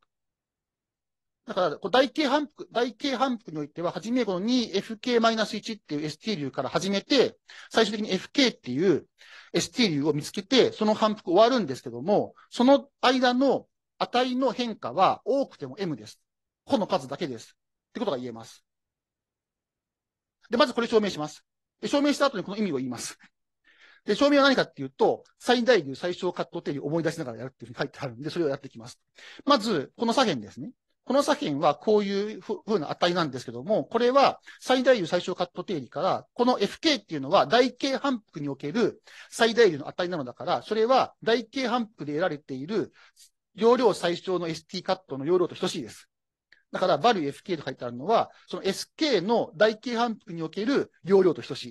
だから、台形反復、台形反復においては、はじめこの 2FK-1 っていう ST 流から始めて、最終的に FK っていう ST 流を見つけて、その反復終わるんですけども、その間の値の変化は多くても M です。個の数だけです。ってことが言えます。で、まずこれ証明します。で、証明した後にこの意味を言います。で、証明は何かっていうと、最大流最小カット定理を思い出しながらやるっていうふうに書いてあるんで、それをやっていきます。まず、この左辺ですね。この左辺はこういうふうな値なんですけども、これは最大流最小カット定理から、この FK っていうのは台形反復における最大流の値なのだから、それは台形反復で得られている容量最小の ST カットの容量と等しいです。だから、バリュー FK と書いてあるのは、その SK の台形反復における容量と等しい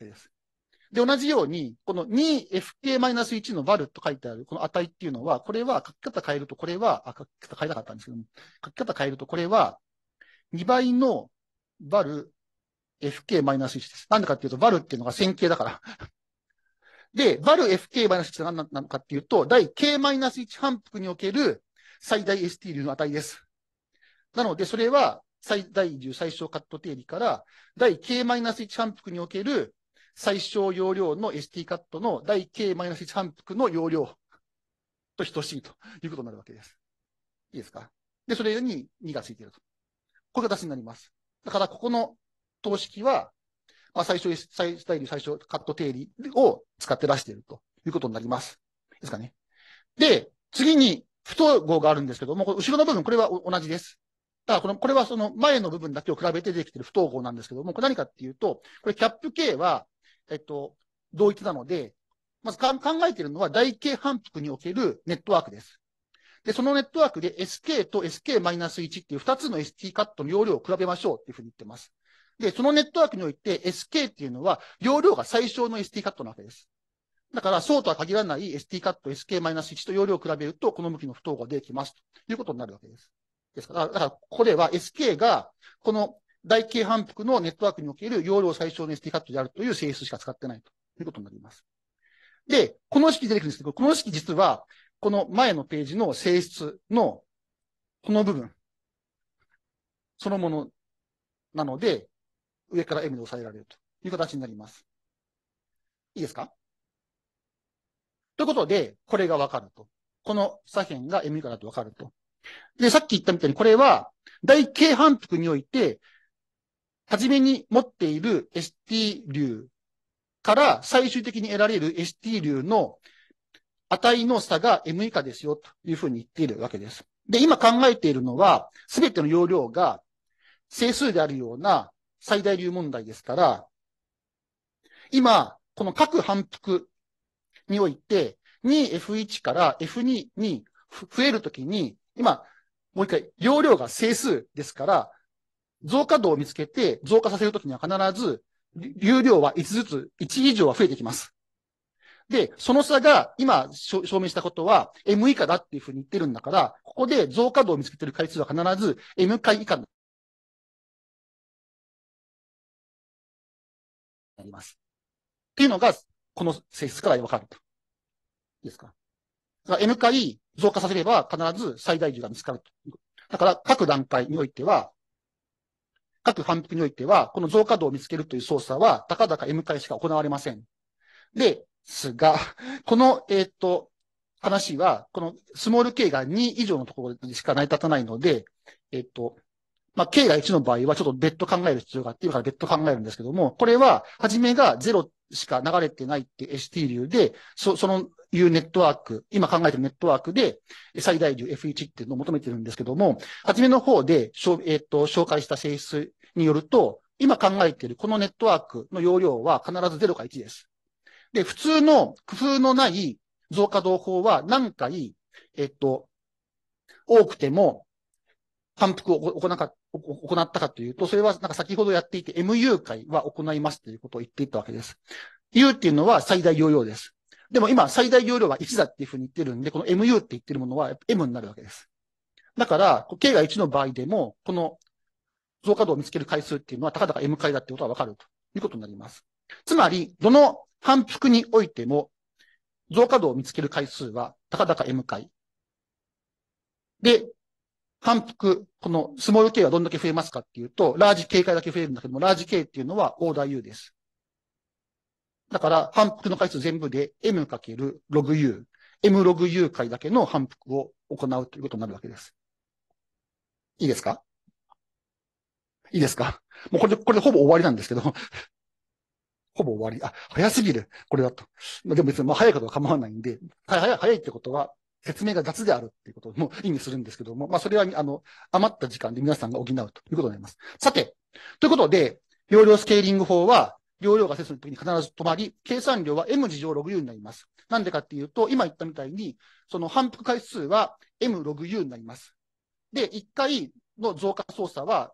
です。で、同じように、この 2FK-1 のバルと書いてある、この値っていうのは、これは書き方変えると、これは、あ、書き方変えなかったんですけども、書き方変えると、これは、2倍のバル FK-1 です。なんでかっていうと、バルっていうのが線形だからで、バル FK マイナス1は何なのかっていうと、第 K マイナス1反復における最大 ST 流の値です。なので、それは最大流最小カット定理から、第 K マイナス1反復における最小容量の ST カットの第 K マイナス1反復の容量と等しいということになるわけです。いいですかで、それに2がついていると。こういう形になります。だから、ここの等式は、まあ、最初、最初、最初、カット定理を使って出しているということになります。ですかね。で、次に、不等号があるんですけども、後ろの部分、これは同じです。だからこの、これはその前の部分だけを比べてできている不等号なんですけども、これ何かっていうと、これキャップ K は、えっと、同一なので、まず考えているのは台形反復におけるネットワークです。で、そのネットワークで SK と SK-1 っていう2つの ST カットの容量を比べましょうっていうふうに言ってます。で、そのネットワークにおいて SK っていうのは容量が最小の ST カットなわけです。だから、そうとは限らない ST カット SK-1 と容量を比べると、この向きの不等ができます。ということになるわけです。ですから、だからこでは SK が、この台形反復のネットワークにおける容量最小の ST カットであるという性質しか使ってないということになります。で、この式出てくるんですけど、この式実は、この前のページの性質の、この部分、そのものなので、上から M で抑えられるという形になります。いいですかということで、これがわかると。この左辺が M 以下だとわかると。で、さっき言ったみたいに、これは、大軽反復において、はじめに持っている ST 流から最終的に得られる ST 流の値の差が M 以下ですよというふうに言っているわけです。で、今考えているのは、すべての容量が整数であるような最大流問題ですから、今、この各反復において、2F1 から F2 に増えるときに、今、もう一回、容量が整数ですから、増加度を見つけて増加させるときには必ず、流量は5ずつ、1以上は増えてきます。で、その差が今
証明したことは M 以下だっていうふうに言ってるんだから、ここで増加度を見つけてる回数は必ず M 回以下ります。っていうのが、この性質からわかると。い
いですか。か N 回増加させれば必ず最大値が見つかると。だから各段階においては、各反復においては、この増加度を見つけるという操作は、たかだか M 回しか行われません。ですが、この、えっ、と、話は、このスモール K が2以上のところでしか成り立たないので、えっ、と、まあ、K が1の場合はちょっと別途考える必要があって、今から別途考えるんですけども、これは、はじめが0しか流れてないって ST 流で、そ、そのいうネットワーク、今考えてるネットワークで、最大流 F1 っていうのを求めてるんですけども、はじめの方で、えっ、ー、と、紹介した性質によると、今考えているこのネットワークの容量は必ず0か1です。で、普通の工夫のない増加動法は何回、えっと、多くても反復を行なか行ったかというと、それはなんか先ほどやっていて MU 会は行いますということを言っていたわけです。U っていうのは最大容量です。でも今最大容量は1だっていうふうに言ってるんで、この MU って言ってるものは M になるわけです。だから、K が1の場合でも、この増加度を見つける回数っていうのは、たかだか M 回だってことはわかるということになります。つまり、どの反復においても、増加度を見つける回数は、たかだか M 回。で、反復、このスモール K はどんだけ増えますかっていうと、ラージ K 回だけ増えるんだけども、ラージ K っていうのはオーダー U です。だから、反復の回数全部で M かけるログ U、M ログ U 回だけの反復を行うということになるわけです。いいですかいいですかもうこれで、これほぼ終わりなんですけど [laughs] ほぼ終わり。あ、早すぎる。これだと。でも別に、まあ早いことは構わないんで、早い、早いってことは、説明が雑であるっていうことも意味するんですけども、まあ、それは、あの、余った時間で皆さんが補うということになります。さて、ということで、容量スケーリング法は、容量が切の時に必ず止まり、計算量は m 次乗 log u になります。なんでかっていうと、今言ったみたいに、その反復回数は m log u になります。で、1回の増加操作は、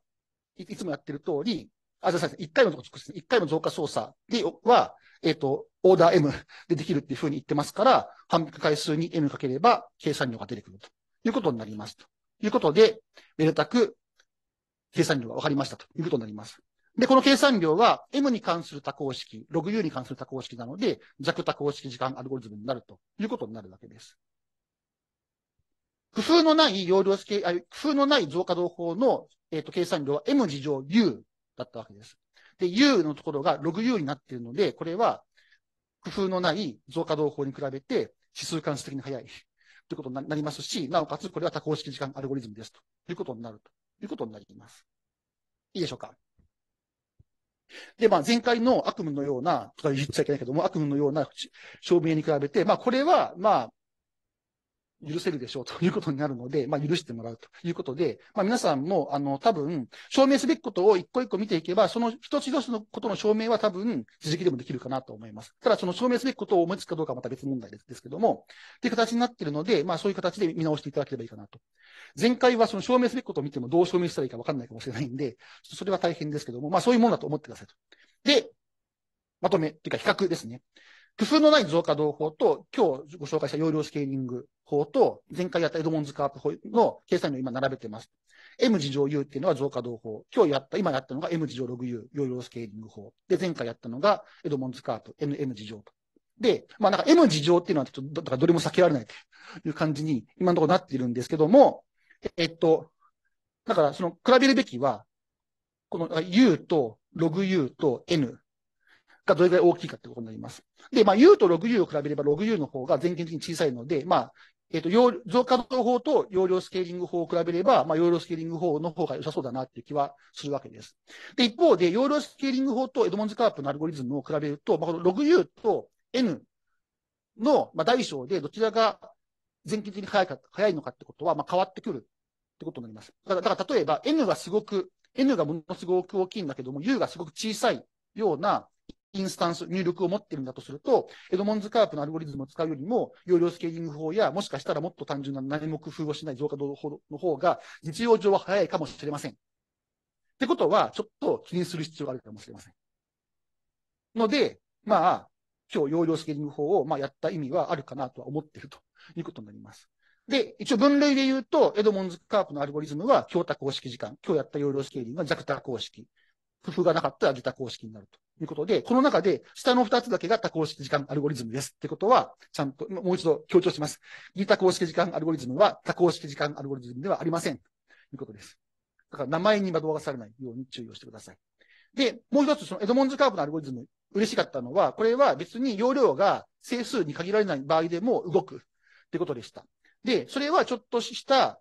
いつもやってる通り、あ、じゃあ、一回の、1回の増加操作では、えっ、ー、と、オーダー M でできるっていうふうに言ってますから、反復回数に M かければ計算量が出てくるということになります。ということで、めでたく計算量が分かりましたということになります。で、この計算量は M に関する多項式、ログ U に関する多項式なので、弱多項式時間アルゴリズムになるということになるわけです。工夫のない容量式、工夫のない増加動法の、えーと、計算量は M 次乗 U だったわけです。で、U のところが logU になっているので、これは工夫のない増加動向に比べて指数関数的に速いということになりますし、なおかつこれは多項式時間アルゴリズムですということになるということになります。いいでしょうか。で、まあ、前回の悪夢のような、とか言っちゃいけないけども、悪夢のような証明に比べて、まあ、これは、まあ、許せるでしょうということになるので、まあ、許してもらうということで、まあ、皆さんも、あの、多分、証明すべきことを一個一個見ていけば、その一つ一つのことの証明は多分、自力でもできるかなと思います。ただ、その証明すべきことを思いつくかどうかはまた別問題ですけども、っていう形になっているので、まあ、そういう形で見直していただければいいかなと。前回はその証明すべきことを見てもどう証明したらいいかわかんないかもしれないんで、それは大変ですけども、まあ、そういうものだと思ってくださいと。で、まとめ、というか比較ですね。工夫のない増加動法と、今日ご紹介した容量スケーリング法と、前回やったエドモンズカープ法の計算量を今並べてます。M 字乗 U っていうのは増加動法。今日やった、今やったのが M 事乗グ u 容量スケーリング法。で、前回やったのがエドモンズカープ、NM 字乗と。で、まあなんか M 字乗っていうのはちょっと、だからどれも避けられないという感じに今のところなっているんですけども、えっと、だからその比べるべきは、この U とログ U と N がどれぐらい大きいかってことになります。で、まあ、U と60を比べれば60の方が全権的に小さいので、まあ、えっ、ー、と、容増加の法と容量スケーリング法を比べれば、まあ、容量スケーリング法の方が良さそうだなっていう気はするわけです。で、一方で、容量スケーリング法とエドモンズ・カープのアルゴリズムを比べると、まあ、この 60U と N の、まあ、大小でどちらが全権的に速いか、速いのかってことは、まあ、変わってくるってことになります。だから、だから例えば、N がすごく、N がものすごく大きいんだけども、U がすごく小さいようなインスタンス、入力を持ってるんだとすると、エドモンズ・カープのアルゴリズムを使うよりも、容量スケーリング法や、もしかしたらもっと単純な何も工夫をしない増加度の方が、実用上は早いかもしれません。ってことは、ちょっと気にする必要があるかもしれません。ので、まあ、今日容量スケーリング法をまあやった意味はあるかなとは思ってるということになります。で、一応分類で言うと、エドモンズ・カープのアルゴリズムは強多公式時間。今日やった容量スケーリングは弱多公式。工夫がなかったら自他公式になるということで、この中で下の2つだけが多項式時間アルゴリズムですってことは、ちゃんともう一度強調します。自他公式時間アルゴリズムは多項式時間アルゴリズムではありません。ということです。だから名前に惑わされないように注意をしてください。で、もう一つ、そのエドモンズカーブのアルゴリズム、嬉しかったのは、これは別に容量が整数に限られない場合でも動くってことでした。で、それはちょっとした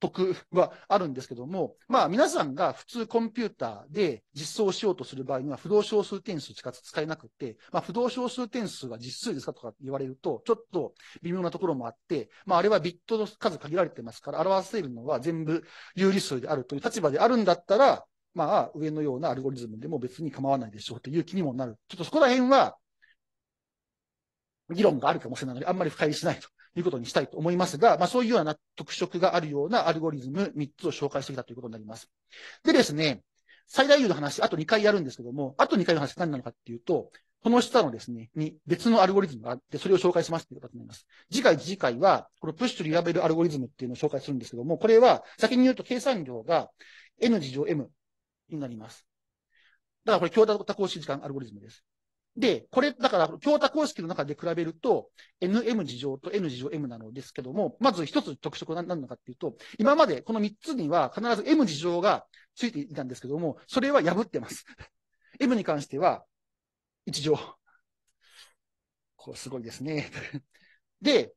得はあるんですけども、まあ皆さんが普通コンピューターで実装しようとする場合には不動小数点数しか使えなくて、まあ不動小数点数は実数ですかとか言われると、ちょっと微妙なところもあって、まああれはビットの数限られてますから、表せるのは全部有理数であるという立場であるんだったら、まあ上のようなアルゴリズムでも別に構わないでしょうという気にもなる。ちょっとそこら辺は議論があるかもしれないので、あんまり深入りしないということにしたいと思いますが、まあ、そういうような特色があるようなアルゴリズム3つを紹介してきたということになります。でですね、最大優の話、あと2回やるんですけども、あと2回の話何なのかっていうと、この下のですね、に別のアルゴリズムがあって、それを紹介しますということになります。次回、次回は、このプッシュとリラベルアルゴリズムっていうのを紹介するんですけども、これは先に言うと計算量が n 事乗 m になります。だからこれ、強打多公式時間アルゴリズムです。で、これ、だから、強多公式の中で比べると、nm 事乗と n 事乗 m なのですけども、まず一つ特色は何なのかっていうと、今までこの三つには必ず m 事乗がついていたんですけども、それは破ってます。[laughs] m に関しては、一乗。これすごいですね。[laughs] で、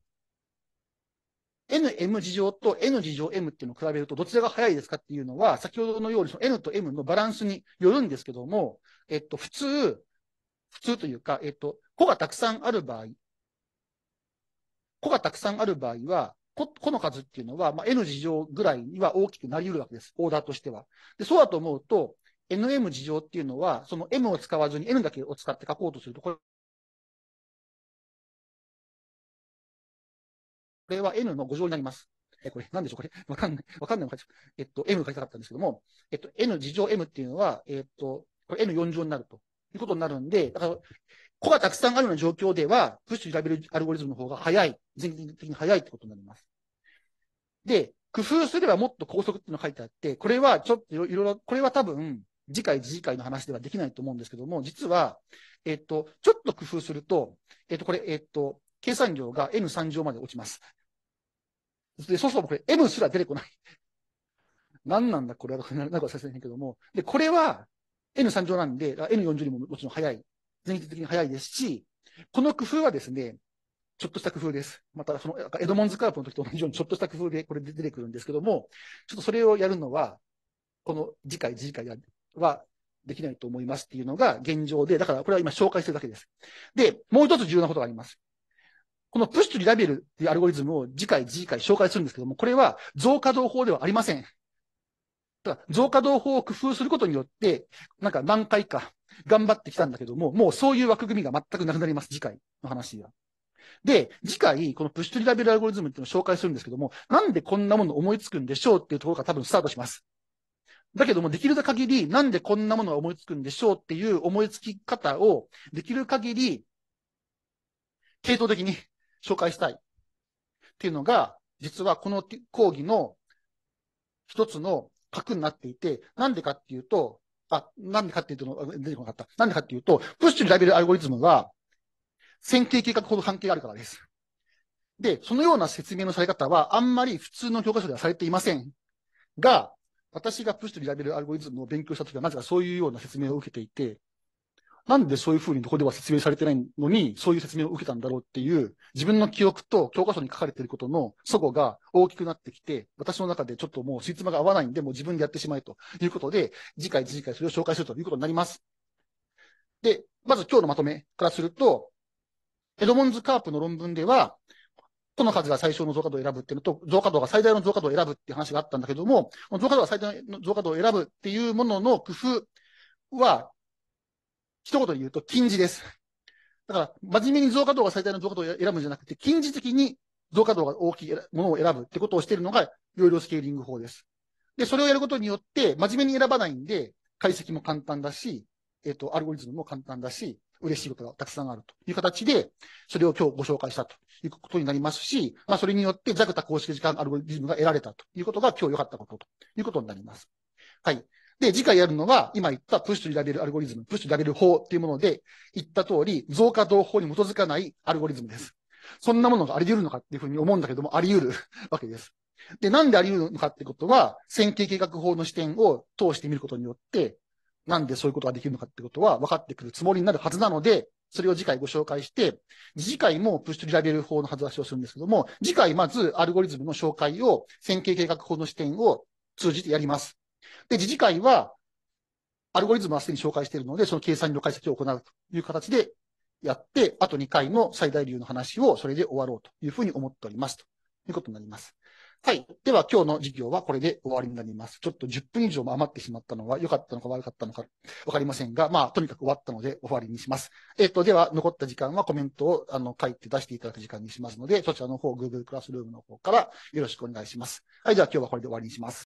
n、m 事乗と n 事乗 m っていうのを比べると、どちらが速いですかっていうのは、先ほどのようにその n と m のバランスによるんですけども、えっと、普通、普通というか、えっと、子がたくさんある場合、子がたくさんある場合は、子子の数っていうのは、まあ、n 事乗ぐらいには大きくなり得るわけです。オーダーとしては。で、そうだと思うと、nm 事乗っていうのは、その
m を使わずに n だけを使って書こうとすると、これは n の5乗になります。え、これ、なんでしょうこれ、わかんない。わかん
ないえっと、m が書きたかったんですけども、えっと、n 事乗 m っていうのは、えっと、これ n4 乗になると。いうことになるんで、だから、子がたくさんあるような状況では、プッシュ選べるアルゴリズムの方が早い、全然的に早いってことになります。で、工夫すればもっと高速っていうのが書いてあって、これはちょっといろいろ、これは多分、次回、次回の話ではできないと思うんですけども、実は、えっと、ちょっと工夫すると、えっと、これ、えっと、計算量が N3 乗まで落ちます。で、そうそとこれ M すら出てこない。何なんだこれは、なんかさせへんけども。で、これは、N3 乗なんで、n 4乗にももちろん早い。前期的に早いですし、この工夫はですね、ちょっとした工夫です。また、その、エドモンズカープの時と同じようにちょっとした工夫でこれで出てくるんですけども、ちょっとそれをやるのは、この次回、次回はできないと思いますっていうのが現状で、だからこれは今紹介してるだけです。で、もう一つ重要なことがあります。このプッシュとリラベルっていうアルゴリズムを次回、次回紹介するんですけども、これは増加動法ではありません。増加動法を工夫することによって、なんか何回か頑張ってきたんだけども、もうそういう枠組みが全くなくなります、次回の話は。で、次回、このプッシュトリラベルアルゴリズムっていうのを紹介するんですけども、なんでこんなもの思いつくんでしょうっていうところから多分スタートします。だけども、できる限り、なんでこんなものが思いつくんでしょうっていう思いつき方を、できる限り、系統的に紹介したい。っていうのが、実はこの講義の一つの核になっていて、なんでかっていうと、あ、なんでかっていうと、出てこなかった。なんでかっていうと、プッシュリラベルアルゴリズムは、線形計画ほど関係があるからです。で、そのような説明のされ方は、あんまり普通の教科書ではされていません。が、私がプッシュリラベルアルゴリズムを勉強したときは、なぜかそういうような説明を受けていて、なんでそういうふうにどこでは説明されてないのに、そういう説明を受けたんだろうっていう、自分の記憶と教科書に書かれていることの祖語が大きくなってきて、私の中でちょっともう、すいつまが合わないんで、もう自分でやってしまえということで、次回次回それを紹介するということになります。で、まず今日のまとめからすると、エドモンズ・カープの論文では、この数が最小の増加度を選ぶっていうのと、増加度が最大の増加度を選ぶっていう話があったんだけども、増加度が最大の増加度を選ぶっていうものの工夫は、一言で言うと禁じです。だから、真面目に増加度が最大の増加度を選ぶんじゃなくて、近似的に増加度が大きいものを選ぶってことをしているのが、容量スケーリング法です。で、それをやることによって、真面目に選ばないんで、解析も簡単だし、えっ、ー、と、アルゴリズムも簡単だし、嬉しいことがたくさんあるという形で、それを今日ご紹介したということになりますし、まあ、それによって弱多公式時間アルゴリズムが得られたということが今日良かったことということになります。はい。で、次回やるのは、今言ったプッシュとラベルアルゴリズム、プッシュラベル法っていうもので、言った通り、増加同法に基づかないアルゴリズムです。そんなものがあり得るのかっていうふうに思うんだけども、あり得る [laughs] わけです。で、なんであり得るのかってことは、線形計画法の視点を通してみることによって、なんでそういうことができるのかってことは分かってくるつもりになるはずなので、それを次回ご紹介して、次回もプッシュリラベル法の外しをするんですけども、次回まずアルゴリズムの紹介を線形計画法の視点を通じてやります。で、自治会は、アルゴリズムはすでに紹介しているので、その計算の解析を行うという形でやって、あと2回の最大流の話をそれで終わろうというふうに思っております。ということになります。はい。では、今日の授業はこれで終わりになります。ちょっと10分以上も余ってしまったのは良かったのか悪かったのかわかりませんが、まあ、とにかく終わったので終わりにします。えっ、ー、と、では、残った時間はコメントをあの書いて出していただく時間
にしますので、そちらの方、Google クラスルームの方からよろしくお願いします。はい。じゃ今日はこれで終わりにします。